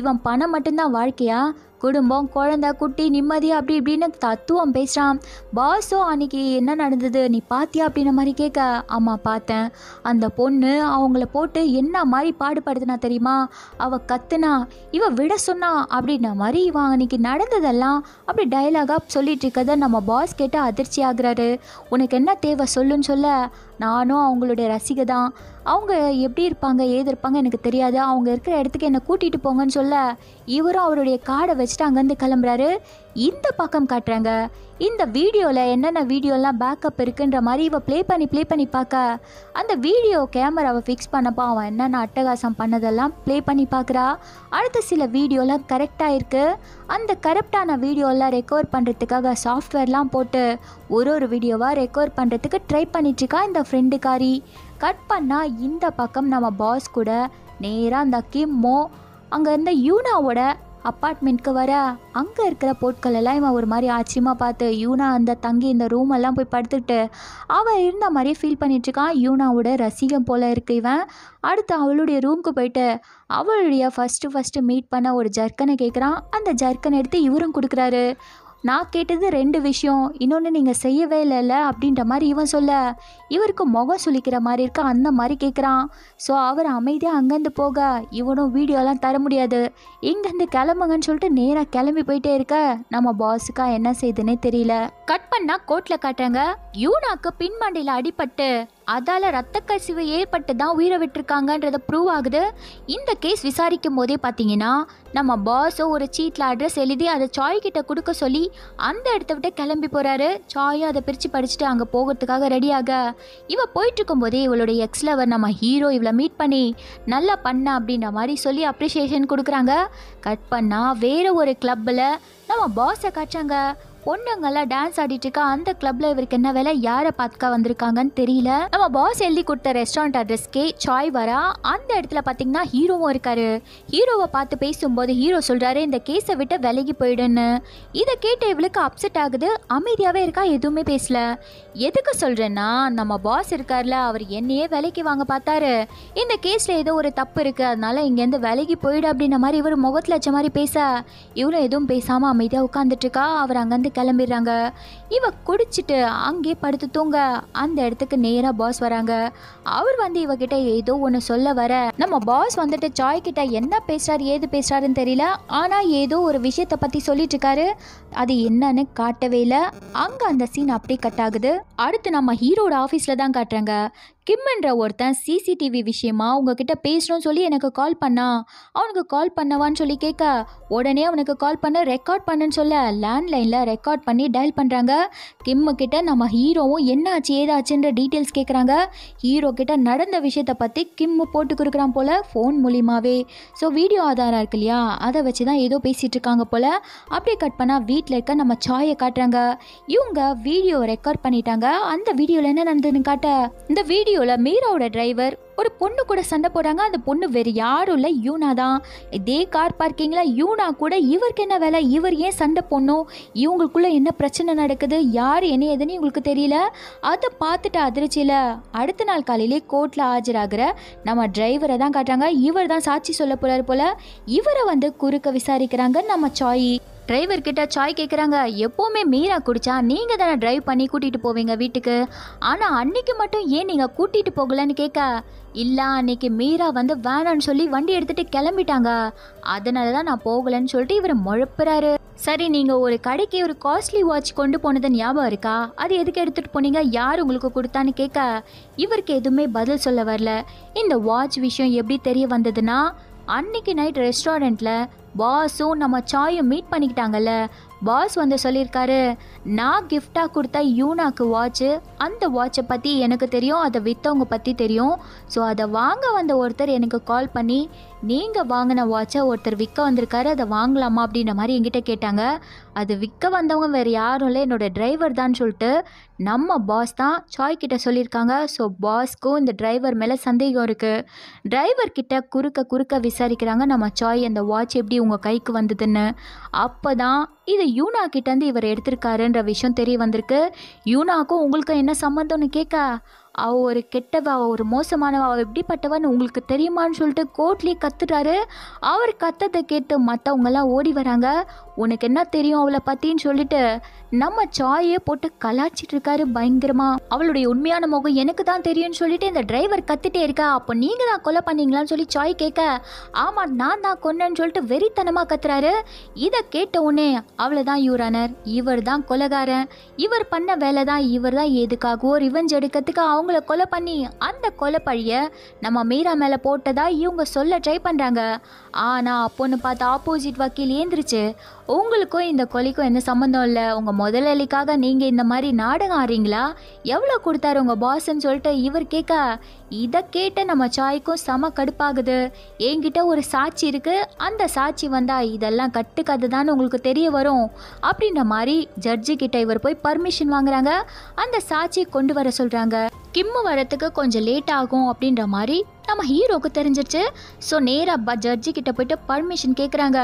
இவன் பணம் மட்டும்தான் வாழ்க்கையா குடும்பம் குழந்த குட்டி நிம்மதி அப்படி இப்படின்னு தத்துவம் பேசுகிறான் பாஸோ அன்னைக்கு என்ன நடந்தது நீ பாத்தியா அப்படின்ன மாதிரி கேட்க ஆமாம் பார்த்தேன் அந்த பொண்ணு அவங்கள போட்டு என்ன மாதிரி பாடுபடுத்துனா தெரியுமா அவள் கத்துனா இவ விட சொன்னா அப்படின்ன மாதிரி இவன் அன்னைக்கு நடந்ததெல்லாம் அப்படி டைலாகாக சொல்லிட்டு இருக்கதை நம்ம பாஸ் கேட்டு அதிர்ச்சி ஆகுறாரு உனக்கு என்ன தேவை சொல்லுன்னு சொல்ல நானும் அவங்களுடைய ரசிகை தான் அவங்க எப்படி இருப்பாங்க ஏது இருப்பாங்க எனக்கு தெரியாது அவங்க இருக்கிற இடத்துக்கு என்னை கூட்டிகிட்டு போங்கன்னு சொல்ல இவரும் அவருடைய காடை வச்சுட்டு அங்கேருந்து கிளம்புறாரு இந்த பக்கம் காட்டுறாங்க இந்த வீடியோவில் என்னென்ன வீடியோலாம் பேக்கப் இருக்குன்ற மாதிரி இவள் ப்ளே பண்ணி ப்ளே பண்ணி பார்க்க அந்த வீடியோ கேமராவை ஃபிக்ஸ் பண்ணப்போ அவன் என்னென்ன அட்டகாசம் பண்ணதெல்லாம் ப்ளே பண்ணி பார்க்குறா அடுத்த சில வீடியோலாம் கரெக்டாக இருக்குது அந்த கரெக்டான வீடியோலாம் ரெக்கவர் பண்ணுறதுக்காக சாஃப்ட்வேர்லாம் போட்டு ஒரு ஒரு வீடியோவாக ரெக்கவர் பண்ணுறதுக்கு ட்ரை பண்ணிட்டுருக்கா இந்த ஃப்ரெண்டுக்காரி கட் பண்ணால் இந்த பக்கம் நம்ம பாஸ் கூட நேராக அந்த கிம்மோ அங்கே இருந்த யூனாவோட அப்பார்ட்மெண்ட்க்கு வர அங்கே இருக்கிற பொருட்கள் எல்லாம் இவன் ஒரு மாதிரி ஆச்சரியமா பார்த்து யூனா அந்த தங்கி இந்த ரூம் எல்லாம் போய் படுத்துட்டு அவன் இருந்த மாதிரியே ஃபீல் இருக்கான் யூனாவோட ரசிகம் போல் இருக்கு இவன் அடுத்து அவளுடைய ரூமுக்கு போயிட்டு அவளுடைய ஃபர்ஸ்ட் ஃபஸ்ட்டு மீட் பண்ண ஒரு ஜர்க்கனை கேட்குறான் அந்த ஜர்க்கனை எடுத்து இவரும் கொடுக்குறாரு நான் கேட்டது ரெண்டு விஷயம் இன்னொன்று நீங்கள் செய்யவே இல்லைல்ல அப்படின்ற மாதிரி இவன் சொல்ல இவருக்கு முகம் சுளிக்கிற மாதிரி இருக்க அந்த மாதிரி கேட்குறான் ஸோ அவர் அமைதியாக அங்கேருந்து போக இவனும் வீடியோலாம் தர முடியாது இங்கேருந்து கிளம்புங்கன்னு சொல்லிட்டு நேராக கிளம்பி போயிட்டே இருக்க நம்ம பாஸுக்கா என்ன செய்யுதுன்னே தெரியல கட் பண்ணால் கோட்டில் காட்டுறாங்க யூனாக்கு பின்மண்டையில் அடிபட்டு அதால் ரத்த கசிவு ஏற்பட்டு தான் உயிரை விட்டுருக்காங்கன்றத ப்ரூவ் ஆகுது இந்த கேஸ் விசாரிக்கும் போதே பார்த்தீங்கன்னா நம்ம பாஸோ ஒரு சீட்டில் அட்ரஸ் எழுதி அதை சாய் கிட்ட கொடுக்க சொல்லி அந்த இடத்த விட்டு கிளம்பி போகிறாரு சாயும் அதை பிரித்து படிச்சுட்டு அங்கே போகிறதுக்காக ரெடியாக இவ இருக்கும் போதே இவளுடைய எக்ஸ் லவர் நம்ம ஹீரோ இவளை மீட் பண்ணி நல்லா பண்ண அப்படின்ற மாதிரி சொல்லி அப்ரிஷியேஷன் கொடுக்குறாங்க கட் பண்ணால் வேறு ஒரு கிளப்பில் நம்ம பாஸை காட்டுறாங்க பொண்ணுங்கெல்லாம் டான்ஸ் ஆடிட்டு இருக்கா அந்த கிளப்ல இவருக்கு என்ன வேலை யாரை பார்த்துக்கா வந்திருக்காங்கன்னு தெரியல நம்ம பாஸ் எழுதி கொடுத்த ரெஸ்டாரண்ட் அட்ரஸ்க்கே சாய் வரா அந்த இடத்துல பார்த்தீங்கன்னா ஹீரோவும் இருக்காரு ஹீரோவை பார்த்து பேசும்போது ஹீரோ சொல்றாரு இந்த கேஸை விட்டு விலகி போயிடுன்னு இதை கேட்ட இவளுக்கு அப்செட் ஆகுது அமைதியாகவே இருக்கா எதுவுமே பேசல எதுக்கு சொல்கிறேன்னா நம்ம பாஸ் இருக்கார்ல அவர் என்னையே விலைக்கு வாங்க பார்த்தாரு இந்த கேஸில் ஏதோ ஒரு தப்பு இருக்குது அதனால இங்கேருந்து விலகி போயிடு அப்படின்ற மாதிரி இவர் முகத்தில் வச்ச மாதிரி பேச இவ்வளோ எதுவும் பேசாமல் அமைதியாக உட்காந்துட்ருக்கா அவர் அங்கேருந்து கிளம்பிடுறாங்க இவ குடிச்சிட்டு அங்கே படுத்து தூங்க அந்த இடத்துக்கு நேராக பாஸ் வராங்க அவர் வந்து இவகிட்ட ஏதோ ஒன்று சொல்ல வர நம்ம பாஸ் வந்துட்டு சாய் கிட்ட என்ன பேசுறாரு ஏது பேசுறாருன்னு தெரியல ஆனால் ஏதோ ஒரு விஷயத்தை பற்றி சொல்லிட்டு இருக்காரு அது என்னன்னு காட்டவே இல்லை அங்கே அந்த சீன் அப்படியே கட் ஆகுது அடுத்து நம்ம ஹீரோட ஆஃபீஸில் தான் காட்டுறாங்க கிம்ன்ற ஒருத்தன் சிசிடிவி விஷயமா உங்ககிட்ட பேசணும்னு சொல்லி எனக்கு கால் பண்ணா அவனுக்கு கால் பண்ணவான்னு சொல்லி கேட்க உடனே அவனுக்கு கால் பண்ண ரெக்கார்ட் பண்ணுன்னு சொல்ல லேண்ட்லைனில் ரெக்கார்ட் பண்ணி டயல் பண்ணுறாங்க கிம்மு கிட்ட நம்ம ஹீரோவும் என்னாச்சு ஏதாச்சுன்ற டீட்டெயில்ஸ் கேட்குறாங்க ஹீரோ கிட்ட நடந்த விஷயத்த பற்றி கிம்மு போட்டு கொடுக்குறான் போல் ஃபோன் மூலியமாகவே ஸோ வீடியோ ஆதாரம் இருக்கு இல்லையா அதை வச்சு தான் ஏதோ பேசிகிட்டு இருக்காங்க போல் அப்படியே கட் பண்ணால் வீட்டில் இருக்க நம்ம சாயை காட்டுறாங்க இவங்க வீடியோ ரெக்கார்ட் பண்ணிட்டாங்க அந்த வீடியோவில் என்ன நடந்ததுன்னு காட்ட இந்த வீடியோ வீடியோவில் மீராவோட டிரைவர் ஒரு பொண்ணு கூட சண்டை போடுறாங்க அந்த பொண்ணு வேறு யாரும் இல்லை யூனா தான் இதே கார் பார்க்கிங்கில் யூனா கூட இவருக்கு என்ன வேலை இவர் ஏன் சண்டை போடணும் இவங்களுக்குள்ளே என்ன பிரச்சனை நடக்குது யார் என்ன ஏதுன்னு இவங்களுக்கு தெரியல அதை பார்த்துட்டு அதிர்ச்சியில் அடுத்த நாள் காலையிலே கோர்ட்டில் ஆஜராகிற நம்ம டிரைவரை தான் காட்டுறாங்க இவர் தான் சாட்சி சொல்ல போகிறார் போல் இவரை வந்து குறுக்க விசாரிக்கிறாங்க நம்ம சாயி டிரைவர் கிட்ட சாய் கேட்குறாங்க எப்போவுமே மீரா குடிச்சா நீங்கள் தானே டிரைவ் பண்ணி கூட்டிகிட்டு போவீங்க வீட்டுக்கு ஆனால் அன்னைக்கு மட்டும் ஏன் நீங்கள் கூட்டிகிட்டு போகலன்னு கேட்க இல்லை அன்னைக்கு மீரா வந்து வேணான்னு சொல்லி வண்டி எடுத்துகிட்டு கிளம்பிட்டாங்க அதனால தான் நான் போகலன்னு சொல்லிட்டு இவர் முழப்புறாரு சரி நீங்கள் ஒரு கடைக்கு ஒரு காஸ்ட்லி வாட்ச் கொண்டு போனது ஞாபகம் இருக்கா அது எதுக்கு எடுத்துகிட்டு போனீங்க யார் உங்களுக்கு கொடுத்தான்னு கேட்க இவருக்கு எதுவுமே பதில் சொல்ல வரல இந்த வாட்ச் விஷயம் எப்படி தெரிய வந்ததுன்னா அன்னைக்கு நைட் ரெஸ்டாரண்ட்டில் பாஸும் நம்ம சாயும் மீட் பண்ணிக்கிட்டாங்கல்ல பாஸ் வந்து சொல்லியிருக்காரு நான் கிஃப்டாக கொடுத்த யூனாக்கு வாட்ச்சு அந்த வாட்சை பற்றி எனக்கு தெரியும் அதை விற்றவங்க பற்றி தெரியும் ஸோ அதை வாங்க வந்த ஒருத்தர் எனக்கு கால் பண்ணி நீங்கள் வாங்கின வாட்சை ஒருத்தர் விற்க வந்திருக்காரு அதை வாங்கலாமா அப்படின்ற மாதிரி எங்கிட்ட கேட்டாங்க அது விற்க வந்தவங்க வேறு யாரும் இல்லை என்னோட டிரைவர் தான் சொல்லிட்டு நம்ம பாஸ் தான் சாய் கிட்ட சொல்லியிருக்காங்க ஸோ பாஸ்க்கும் இந்த டிரைவர் மேலே சந்தேகம் இருக்குது டிரைவர் கிட்ட குறுக்க குறுக்க விசாரிக்கிறாங்க நம்ம சாய் அந்த வாட்ச் எப்படி உங்கள் கைக்கு வந்ததுன்னு அப்போ தான் இது யூனா கிட்டேருந்து இவர் எடுத்திருக்காருன்ற விஷயம் தெரிய வந்திருக்கு யூனாக்கும் உங்களுக்கும் என்ன சம்மந்தம்னு கேட்க அவள் ஒரு கெட்டவ அவள் ஒரு மோசமானவ அவள் எப்படிப்பட்டவன்னு உங்களுக்கு தெரியுமான்னு சொல்லிட்டு கோர்ட்லேயே கத்துறாரு அவர் கத்தத்தை கேட்டு மற்றவங்கெல்லாம் ஓடி வராங்க உனக்கு என்ன தெரியும் அவளை பற்றின்னு சொல்லிட்டு நம்ம சாயை போட்டு கலாச்சிட்டு இருக்காரு பயங்கரமாக அவளுடைய உண்மையான முகம் எனக்கு தான் தெரியும்னு சொல்லிட்டு இந்த டிரைவர் கத்துட்டே இருக்கா அப்போ நீங்கள் தான் கொலை பண்ணீங்களான்னு சொல்லி சாய் கேட்க ஆமாம் நான் தான் கொன்னேன்னு சொல்லிட்டு வெறித்தனமாக கத்துறாரு இதை கேட்ட உடனே அவளை தான் யூரானர் இவர் தான் கொலகாரன் இவர் பண்ண வேலை தான் இவர் தான் எதுக்காகவோ ரிவெஞ்ச் எடுக்கிறதுக்கு அவங்க அவங்கள கொலை பண்ணி அந்த கொலை பழியை நம்ம மீரா மேலே போட்டதா இவங்க சொல்ல ட்ரை பண்ணுறாங்க ஆனால் பொண்ணு பார்த்து ஆப்போசிட் வக்கீல் ஏந்திரிச்சு உங்களுக்கும் இந்த கொலிக்கும் என்ன சம்மந்தம் இல்லை உங்கள் முதலாளிக்காக நீங்கள் இந்த மாதிரி நாடகம் ஆறீங்களா எவ்வளோ கொடுத்தாரு உங்கள் பாஸ்ன்னு சொல்லிட்டு இவர் கேட்க இதை கேட்ட நம்ம சாய்க்கும் செம கடுப்பாகுது என்கிட்ட ஒரு சாட்சி இருக்குது அந்த சாட்சி வந்தால் இதெல்லாம் கட்டுக்காது உங்களுக்கு தெரிய வரும் அப்படின்ற மாதிரி ஜட்ஜு கிட்ட இவர் போய் பர்மிஷன் வாங்குறாங்க அந்த சாட்சியை கொண்டு வர சொல்கிறாங்க கிம்மு வரத்துக்கு கொஞ்சம் லேட் ஆகும் அப்படின்ற மாதிரி நம்ம ஹீரோக்கு தெரிஞ்சிருச்சு ஸோ நேராக அப்பா ஜட்ஜி கிட்ட போயிட்டு பர்மிஷன் கேட்குறாங்க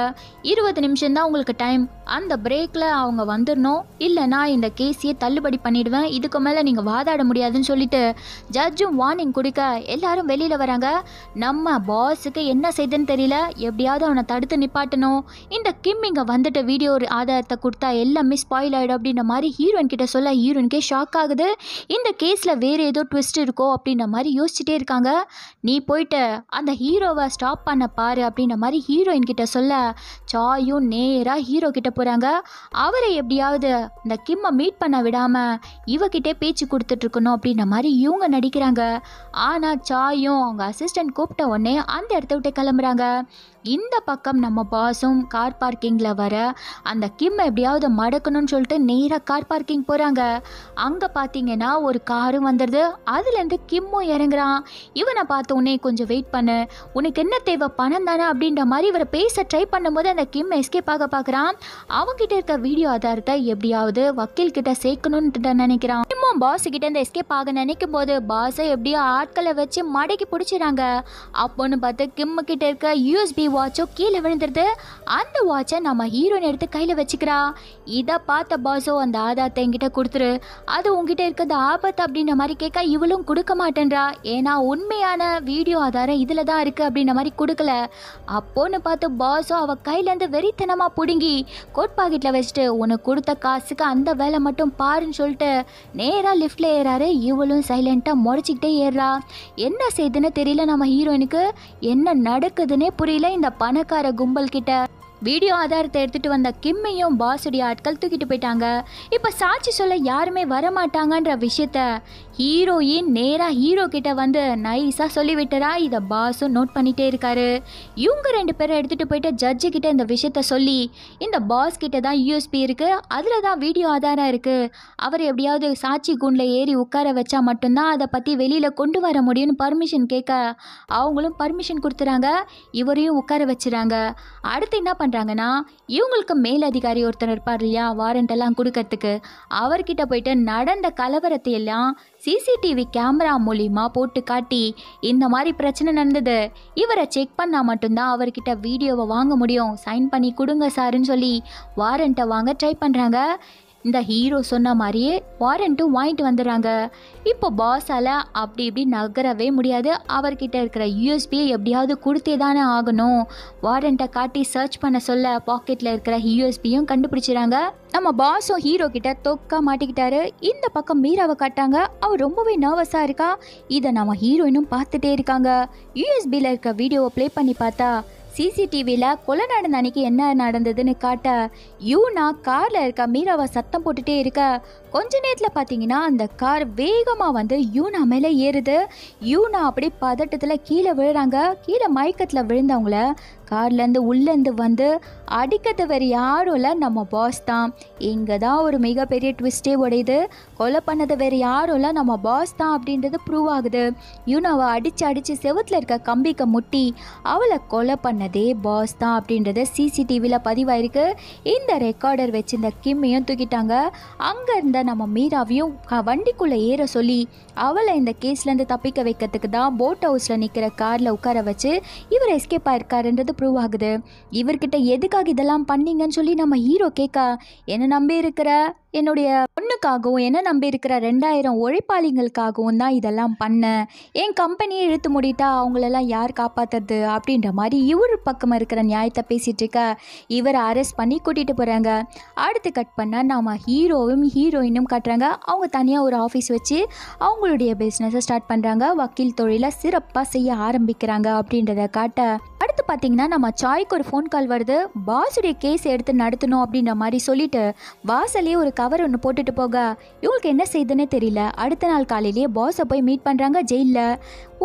இருபது நிமிஷம் தான் உங்களுக்கு டைம் அந்த பிரேக்கில் அவங்க வந்துடணும் இல்லை நான் இந்த கேஸையே தள்ளுபடி பண்ணிடுவேன் இதுக்கு மேலே நீங்கள் வாதாட முடியாதுன்னு சொல்லிட்டு ஜட்ஜும் வார்னிங் கொடுக்க எல்லாரும் வெளியில் வராங்க நம்ம பாஸுக்கு என்ன செய்யுதுன்னு தெரியல எப்படியாவது அவனை தடுத்து நிப்பாட்டணும் இந்த கிம் இங்கே வந்துட்டு வீடியோ ஆதாரத்தை கொடுத்தா எல்லாமே ஸ்பாயில் ஆகிடும் அப்படின்ற மாதிரி ஹீரோயின் கிட்ட சொல்ல ஹீரோயின்கே ஷாக் ஆகுது இந்த கேஸில் வேறு ஏதோ ட்விஸ்ட் இருக்கோ அப்படின்ற மாதிரி யோசிச்சுட்டே இருக்காங்க நீ போயிட்டு அந்த ஹீரோவை ஸ்டாப் பண்ண பாரு அப்படின்ற மாதிரி ஹீரோயின் கிட்ட சொல்ல சாயும் நேராக ஹீரோ கிட்ட போகிறாங்க அவரை எப்படியாவது இந்த கிம்மை மீட் பண்ண விடாமல் இவகிட்டே பேச்சு கொடுத்துட்ருக்கணும் அப்படின்ற மாதிரி இவங்க நடிக்கிறாங்க ஆனால் சாயும் அவங்க அசிஸ்டன்ட் கூப்பிட்ட உடனே அந்த இடத்த விட்டு கிளம்புறாங்க இந்த பக்கம் நம்ம பாஸும் கார் பார்க்கிங்கில் வர அந்த கிம் எப்படியாவது மடக்கணும்னு சொல்லிட்டு நேராக கார் பார்க்கிங் போகிறாங்க அங்கே பார்த்தீங்கன்னா ஒரு காரும் வந்துடுது அதுலேருந்து கிம்மும் இறங்குறான் இவனை பார்த்த உடனே கொஞ்சம் வெயிட் பண்ணு உனக்கு என்ன தேவை பணம் தானே அப்படின்ற மாதிரி இவரை பேச ட்ரை பண்ணும்போது அந்த கிம் எஸ்கேப் ஆக பார்க்குறான் அவங்ககிட்ட இருக்க வீடியோ ஆதாரத்தை எப்படியாவது வக்கீல் கிட்ட சேர்க்கணும்னு நினைக்கிறான் கிம்மும் பாஸ் கிட்ட இந்த எஸ்கேப் ஆக நினைக்கும் போது பாஸை எப்படியோ ஆட்களை வச்சு மடக்கி பிடிச்சிறாங்க அப்போன்னு பார்த்து கிம்மு கிட்ட இருக்க யூஎஸ்பி வாட்சோ கீழே விழுந்துருது அந்த வாட்சை நம்ம ஹீரோயின் எடுத்து கையில் வச்சுக்கிறா இதை பார்த்த பாஸோ அந்த ஆதாத்தை என்கிட்ட கொடுத்துரு அது உங்ககிட்ட இருக்கிறது ஆபத்து அப்படின்ற மாதிரி கேட்க இவளும் கொடுக்க மாட்டேன்றா ஏன்னா உண்மையான வீடியோ ஆதாரம் இதில் தான் இருக்குது அப்படின்ற மாதிரி கொடுக்கல அப்போன்னு பார்த்து பாஸோ அவள் கையிலேருந்து வெறித்தனமாக பிடுங்கி கோட் பாக்கெட்டில் வச்சுட்டு உனக்கு கொடுத்த காசுக்கு அந்த வேலை மட்டும் பாருன்னு சொல்லிட்டு நேராக லிஃப்டில் ஏறாரு இவளும் சைலண்ட்டாக முறைச்சிக்கிட்டே ஏறுறா என்ன செய்துன்னு தெரியல நம்ம ஹீரோயினுக்கு என்ன நடக்குதுன்னே புரியல இந்த பணக்கார கும்பல் கிட்ட வீடியோ ஆதாரத்தை எடுத்துட்டு வந்த கிம்மையும் பாஸுடைய ஆட்கள் தூக்கிட்டு போயிட்டாங்க இப்போ சாட்சி சொல்ல யாருமே வரமாட்டாங்கன்ற விஷயத்த ஹீரோயின் நேராக ஹீரோ கிட்ட வந்து நைஸாக சொல்லிவிட்டரா இதை பாஸும் நோட் பண்ணிகிட்டே இருக்காரு இவங்க ரெண்டு பேரும் எடுத்துகிட்டு போயிட்டு ஜட்ஜு கிட்ட இந்த விஷயத்த சொல்லி இந்த பாஸ் கிட்ட தான் யூஎஸ்பி இருக்குது அதில் தான் வீடியோ ஆதாரம் இருக்குது அவர் எப்படியாவது சாட்சி கூண்டில் ஏறி உட்கார வச்சா மட்டும்தான் அதை பற்றி வெளியில் கொண்டு வர முடியும்னு பர்மிஷன் கேட்க அவங்களும் பர்மிஷன் கொடுத்துறாங்க இவரையும் உட்கார வச்சுறாங்க அடுத்து என்ன பண்ணுறாங்கன்னா இவங்களுக்கு மேலதிகாரி ஒருத்தர் இருப்பார் இல்லையா வாரண்ட் எல்லாம் கொடுக்கறதுக்கு அவர்கிட்ட போயிட்டு நடந்த கலவரத்தை எல்லாம் சிசிடிவி கேமரா மூலிமா போட்டு காட்டி இந்த மாதிரி பிரச்சனை நடந்தது இவரை செக் பண்ணால் மட்டும்தான் அவர்கிட்ட வீடியோவை வாங்க முடியும் சைன் பண்ணி கொடுங்க சாருன்னு சொல்லி வாரண்ட்டை வாங்க ட்ரை பண்ணுறாங்க இந்த ஹீரோ சொன்ன மாதிரியே வாரண்ட்டும் வாங்கிட்டு வந்துடுறாங்க இப்போ பாஸால் அப்படி இப்படி நகரவே முடியாது அவர்கிட்ட இருக்கிற யூஎஸ்பியை எப்படியாவது கொடுத்தே தானே ஆகணும் வாரண்ட்டை காட்டி சர்ச் பண்ண சொல்ல பாக்கெட்டில் இருக்கிற யூஎஸ்பியும் கண்டுபிடிச்சிடுறாங்க நம்ம பாஸும் ஹீரோ கிட்ட தொக்கா மாட்டிக்கிட்டாரு இந்த பக்கம் மீராவை காட்டாங்க அவர் ரொம்பவே நர்வஸாக இருக்கா இதை நம்ம ஹீரோயினும் பார்த்துட்டே இருக்காங்க யூஎஸ்பியில் இருக்க வீடியோவை ப்ளே பண்ணி பார்த்தா சிசிடிவியில் கொலை நடந்த அன்னைக்கு என்ன நடந்ததுன்னு காட்ட யூனா காரில் இருக்க மீராவை சத்தம் போட்டுகிட்டே இருக்க கொஞ்ச நேரத்தில் பார்த்தீங்கன்னா அந்த கார் வேகமாக வந்து யூனா மேலே ஏறுது யூனா அப்படி பதட்டத்தில் கீழே விழுறாங்க கீழே மயக்கத்தில் விழுந்தவங்கள கார்லேருந்து உள்ளேருந்து வந்து அடிக்கிறது வேறு யாரும் இல்லை நம்ம பாஸ் தான் இங்கே தான் ஒரு மிகப்பெரிய ட்விஸ்டே உடையுது கொலை பண்ணது வேறு யாரும் இல்லை நம்ம பாஸ் தான் அப்படின்றது ப்ரூவ் ஆகுது யூனோவை அடித்து அடித்து செவத்தில் இருக்க கம்பிக்க முட்டி அவளை கொலை பண்ணதே பாஸ் தான் அப்படின்றது சிசிடிவியில் பதிவாயிருக்கு இந்த ரெக்கார்டர் வச்சு இந்த கிம்மையும் தூக்கிட்டாங்க அங்கே இருந்த நம்ம மீராவையும் வண்டிக்குள்ளே ஏற சொல்லி அவளை இந்த கேஸ்லேருந்து தப்பிக்க வைக்கிறதுக்கு தான் போட் ஹவுஸில் நிற்கிற காரில் உட்கார வச்சு இவர் எஸ்கேப் ஆயிருக்காருன்றது அப்ரூவ் ஆகுது இவர்கிட்ட எதுக்காக இதெல்லாம் பண்ணீங்கன்னு சொல்லி நம்ம ஹீரோ கேட்க என்னை நம்பி இருக்கிற என்னுடைய பொண்ணுக்காகவும் என்ன நம்பி இருக்கிற ரெண்டாயிரம் உழைப்பாளிகளுக்காகவும் தான் இதெல்லாம் பண்ணேன் என் கம்பெனியை இழுத்து முடிட்டா அவங்களெல்லாம் யார் காப்பாற்றுறது அப்படின்ற மாதிரி இவர் பக்கம் இருக்கிற நியாயத்தை பேசிகிட்டு இருக்க இவரை அரெஸ்ட் பண்ணி கூட்டிகிட்டு போகிறாங்க அடுத்து கட் பண்ணால் நாம் ஹீரோவும் ஹீரோயினும் காட்டுறாங்க அவங்க தனியாக ஒரு ஆஃபீஸ் வச்சு அவங்களுடைய பிஸ்னஸை ஸ்டார்ட் பண்ணுறாங்க வக்கீல் தொழிலை சிறப்பாக செய்ய ஆரம்பிக்கிறாங்க அப்படின்றத காட்ட அடுத்து பார்த்தீங்கன்னா நம்ம சாய்க்கு ஒரு ஃபோன் கால் வருது பாஸுடைய கேஸ் எடுத்து நடத்தணும் அப்படின்ற மாதிரி சொல்லிட்டு வாசலே ஒரு கவர் ஒன்று போட்டுட்டு போக இவங்களுக்கு என்ன செய்யுதுன்னு தெரியல அடுத்த நாள் காலையிலேயே பாஸை போய் மீட் பண்ணுறாங்க ஜெயிலில்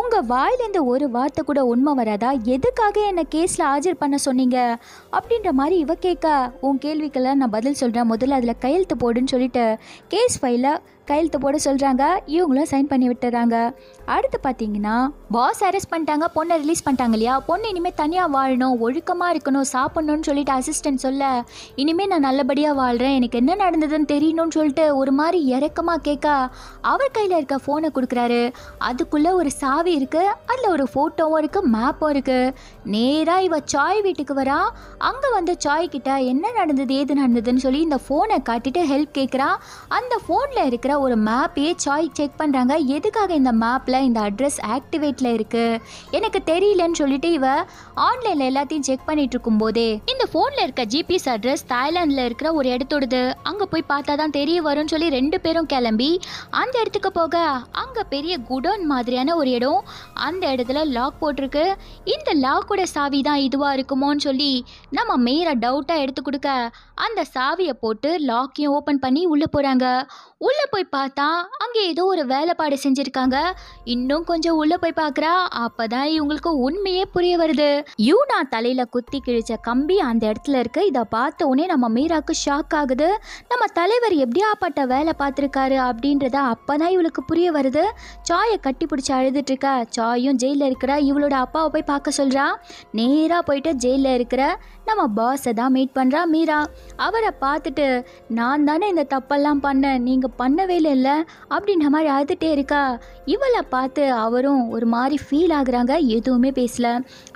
உங்கள் வாயிலேருந்து ஒரு வார்த்தை கூட உண்மை வராதா எதுக்காக என்னை கேஸில் ஆஜர் பண்ண சொன்னீங்க அப்படின்ற மாதிரி இவ கேட்க உன் கேள்விக்கெல்லாம் நான் பதில் சொல்கிறேன் முதல்ல அதில் கையெழுத்து போடுன்னு சொல்லிட்டு கேஸ் ஃபைலை கையெழுத்து போட சொல்கிறாங்க இவங்களும் சைன் பண்ணி விட்டுறாங்க அடுத்து பார்த்தீங்கன்னா பாஸ் அரெஸ்ட் பண்ணிட்டாங்க பொண்ணை ரிலீஸ் பண்ணிட்டாங்க இல்லையா பொண்ணு இனிமேல் தனியாக வாழணும் ஒழுக்கமாக இருக்கணும் சாப்பிட்ணுன்னு சொல்லிட்டு அசிஸ்டன்ட் சொல்ல இனிமேல் நான் நல்லபடியாக வாழ்கிறேன் எனக்கு என்ன நடந்ததுன்னு தெரியணும்னு சொல்லிட்டு ஒரு மாதிரி இறக்கமாக கேட்க அவர் கையில் இருக்க ஃபோனை கொடுக்குறாரு அதுக்குள்ளே ஒரு சாவி இருக்குது அதில் ஒரு ஃபோட்டோவும் இருக்குது மேப்பும் இருக்குது நேராக இவ சாய் வீட்டுக்கு வரா அங்கே வந்து சாய் கிட்ட என்ன நடந்தது ஏது நடந்ததுன்னு சொல்லி இந்த ஃபோனை காட்டிட்டு ஹெல்ப் கேட்குறா அந்த ஃபோனில் இருக்கிற ஒரு மேப்பையே சாய் செக் பண்ணுறாங்க எதுக்காக இந்த மேப்பில் இந்த அட்ரஸ் ஆக்டிவேட்டில் இருக்குது எனக்கு தெரியலன்னு சொல்லிட்டு இவ ஆன்லைனில் எல்லாத்தையும் செக் பண்ணிட்டு இருக்கும் போதே இந்த ஃபோனில் இருக்க ஜிபிஎஸ் அட்ரஸ் தாய்லாந்தில் இருக்கிற ஒரு இடத்தோடுது அங்கே போய் பார்த்தா தான் தெரிய வரும்னு சொல்லி ரெண்டு பேரும் கிளம்பி அந்த இடத்துக்கு போக அங்கே பெரிய குடோன் மாதிரியான ஒரு இடம் அந்த இடத்துல லாக் போட்டிருக்கு இந்த லாக்கோட சாவி தான் இதுவாக இருக்குமோன்னு சொல்லி நம்ம மெயினை டவுட்டாக எடுத்து கொடுக்க அந்த சாவியை போட்டு லாக்கையும் ஓப்பன் பண்ணி உள்ளே போகிறாங்க உள்ளே போய் பார்த்தா அங்கே ஏதோ ஒரு வேலைப்பாடு செஞ்சிருக்காங்க இன்னும் கொஞ்சம் உள்ளே போய் பார்க்குறா அப்போ தான் இவங்களுக்கு உண்மையே புரிய வருது யூனா தலையில் குத்தி கிழிச்ச கம்பி அந்த இடத்துல இருக்கு இதை பார்த்த உடனே நம்ம மீராக்கு ஷாக் ஆகுது நம்ம தலைவர் எப்படியாப்பட்ட வேலை பார்த்துருக்காரு அப்படின்றத அப்போ தான் இவளுக்கு புரிய வருது சாயை கட்டி பிடிச்சி இருக்க சாயும் ஜெயிலில் இருக்கிற இவளோட அப்பாவை போய் பார்க்க சொல்கிறா நேராக போயிட்டு ஜெயிலில் இருக்கிற நம்ம பாஸை தான் மீட் பண்ணுறா மீரா அவரை பார்த்துட்டு நான் தானே இந்த தப்பெல்லாம் பண்ணேன் நீங்கள் நீங்கள் பண்ணவே இல்லைல்ல அப்படின்ற மாதிரி அழுதுகிட்டே இருக்கா இவளை பார்த்து அவரும் ஒரு மாதிரி ஃபீல் ஆகுறாங்க எதுவுமே பேசல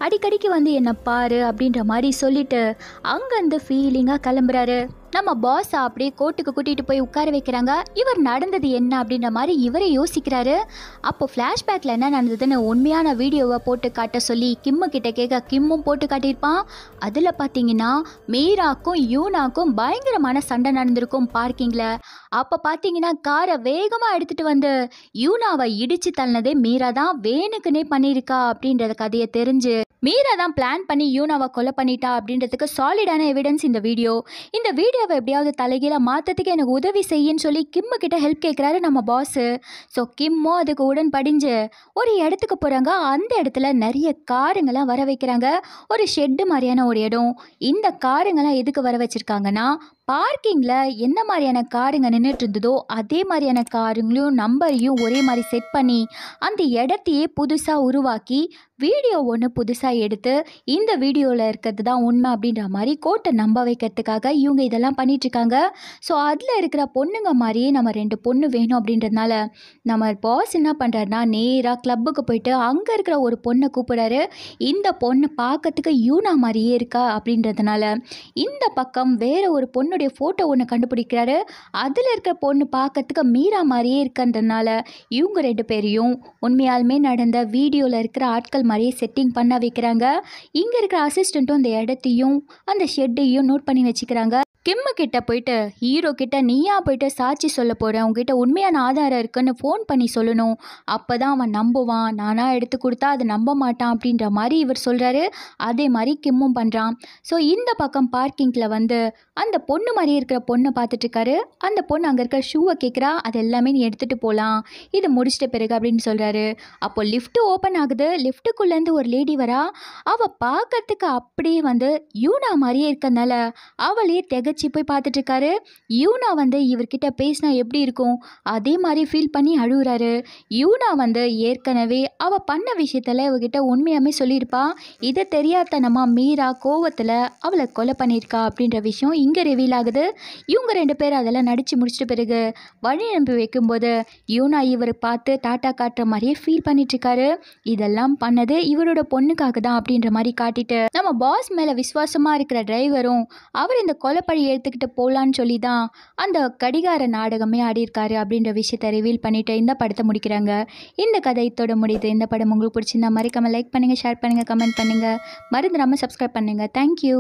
அடிக்கடிக்கு வந்து என்னை பாரு அப்படின்ற மாதிரி சொல்லிட்டு அங்கேருந்து ஃபீலிங்காக கிளம்புறாரு நம்ம பாஸ் அப்படியே கோர்ட்டுக்கு கூட்டிகிட்டு போய் உட்கார வைக்கிறாங்க இவர் நடந்தது என்ன அப்படின்ற மாதிரி இவரே யோசிக்கிறாரு அப்போ ஃப்ளாஷ்பேக்கில் என்ன நடந்ததுன்னு உண்மையான வீடியோவை போட்டு காட்ட சொல்லி கிம்மு கிட்ட கேட்க கிம்மும் போட்டு காட்டியிருப்பான் அதில் பார்த்தீங்கன்னா மீராக்கும் யூனாக்கும் பயங்கரமான சண்டை நடந்திருக்கும் பார்க்கிங்கில் அப்போ பார்த்தீங்கன்னா காரை வேகமாக எடுத்துகிட்டு வந்து யூனாவை இடித்து தள்ளினதே மீரா தான் வேணுக்குனே பண்ணியிருக்கா அப்படின்றத கதையை தெரிஞ்சு மீரா தான் பிளான் பண்ணி யூனாவை கொலை பண்ணிட்டா அப்படின்றதுக்கு சாலிடான எவிடன்ஸ் இந்த வீடியோ இந்த வீடியோ கதிரவை எப்படியாவது தலைகீழ மாற்றத்துக்கு எனக்கு உதவி செய்யன்னு சொல்லி கிம்மு கிட்ட ஹெல்ப் கேட்குறாரு நம்ம பாஸு ஸோ கிம்மும் அதுக்கு உடன் படிஞ்சு ஒரு இடத்துக்கு போகிறாங்க அந்த இடத்துல நிறைய காருங்கெல்லாம் வர வைக்கிறாங்க ஒரு ஷெட்டு மாதிரியான ஒரு இடம் இந்த காருங்கெல்லாம் எதுக்கு வர வச்சுருக்காங்கன்னா பார்க்கிங்கில் என்ன மாதிரியான காருங்க நின்றுட்டு இருந்ததோ அதே மாதிரியான காருங்களையும் நம்பரையும் ஒரே மாதிரி செட் பண்ணி அந்த இடத்தையே புதுசாக உருவாக்கி வீடியோ ஒன்று புதுசாக எடுத்து இந்த வீடியோவில் இருக்கிறது தான் உண்மை அப்படின்ற மாதிரி கோட்டை நம்ப வைக்கிறதுக்காக இவங்க இதெல்லாம் பண்ணிகிட்ருக்காங்க ஸோ அதில் இருக்கிற பொண்ணுங்க மாதிரியே நம்ம ரெண்டு பொண்ணு வேணும் அப்படின்றதுனால நம்ம பாஸ் என்ன பண்ணுறாருனா நேராக கிளப்புக்கு போயிட்டு அங்கே இருக்கிற ஒரு பொண்ணை கூப்பிட்றாரு இந்த பொண்ணு பார்க்கறதுக்கு யூனா மாதிரியே இருக்கா அப்படின்றதுனால இந்த பக்கம் வேறு ஒரு பொண்ணுடைய ஃபோட்டோ ஒன்று கண்டுபிடிக்கிறாரு அதில் இருக்கிற பொண்ணு பார்க்கறதுக்கு மீரா மாதிரியே இருக்கன்றதுனால இவங்க ரெண்டு பேரையும் உண்மையாலுமே நடந்த வீடியோவில் இருக்கிற ஆட்கள் மாதிரியே செட்டிங் பண்ண வைக்கிறாங்க இங்கே இருக்கிற அசிஸ்டண்ட்டும் அந்த இடத்தையும் அந்த ஷெட்டையும் நோட் பண்ணி வச்சுக்கிறாங்க கிம்மு கிட்ட போயிட்டு ஹீரோ கிட்ட நீயா போயிட்டு சாட்சி சொல்ல போகிற உங்ககிட்ட உண்மையான ஆதாரம் இருக்குன்னு ஃபோன் பண்ணி சொல்லணும் அப்போ தான் அவன் நம்புவான் நானாக எடுத்து கொடுத்தா அதை நம்ப மாட்டான் அப்படின்ற மாதிரி இவர் சொல்கிறாரு அதே மாதிரி கிம்மும் பண்ணுறான் ஸோ இந்த பக்கம் பார்க்கிங்கில் வந்து அந்த பொண்ணு மாதிரி இருக்கிற பொண்ணை பார்த்துட்ருக்காரு அந்த பொண்ணு அங்கே இருக்கிற ஷூவை கேட்குறா அது எல்லாமே நீ எடுத்துகிட்டு போகலாம் இது முடிச்சிட்ட பிறகு அப்படின்னு சொல்கிறாரு அப்போ லிஃப்ட்டு ஓப்பன் ஆகுது லிஃப்ட்டுக்குள்ளேருந்து ஒரு லேடி வரா அவள் பார்க்கறதுக்கு அப்படியே வந்து யூனா மாதிரியே இருக்கனால அவளே தெக தங்கச்சி போய் பார்த்துட்ருக்காரு யூனா வந்து இவர்கிட்ட பேசினா எப்படி இருக்கும் அதே மாதிரி ஃபீல் பண்ணி அழுகுறாரு யூனா வந்து ஏற்கனவே அவள் பண்ண விஷயத்தில் இவகிட்ட உண்மையாகவே சொல்லியிருப்பா இதை தெரியாதனமா மீரா கோவத்தில் அவளை கொலை பண்ணியிருக்கா அப்படின்ற விஷயம் இங்கே ரிவீல் ஆகுது இவங்க ரெண்டு பேர் அதெல்லாம் நடித்து முடிச்சிட்டு பிறகு வழி அனுப்பி வைக்கும்போது யூனா இவர் பார்த்து டாட்டா காட்டுற மாதிரியே ஃபீல் பண்ணிட்டுருக்காரு இதெல்லாம் பண்ணது இவரோட பொண்ணுக்காக தான் அப்படின்ற மாதிரி காட்டிட்டு நம்ம பாஸ் மேலே விசுவாசமாக இருக்கிற டிரைவரும் அவர் இந்த கொலை மாதிரி எடுத்துக்கிட்டு போகலான்னு சொல்லி தான் அந்த கடிகார நாடகமே ஆடியிருக்காரு அப்படின்ற விஷயத்த ரிவீல் பண்ணிவிட்டு இந்த படத்தை முடிக்கிறாங்க இந்த கதையத்தோட இதோட முடியுது இந்த படம் உங்களுக்கு பிடிச்சிருந்தா மறக்காமல் லைக் பண்ணுங்கள் ஷேர் பண்ணுங்கள் கமெண்ட் பண்ணுங்கள் மறந்துடாமல் சப்ஸ்கிரைப் பண்ணுங்கள் தேங்க்யூ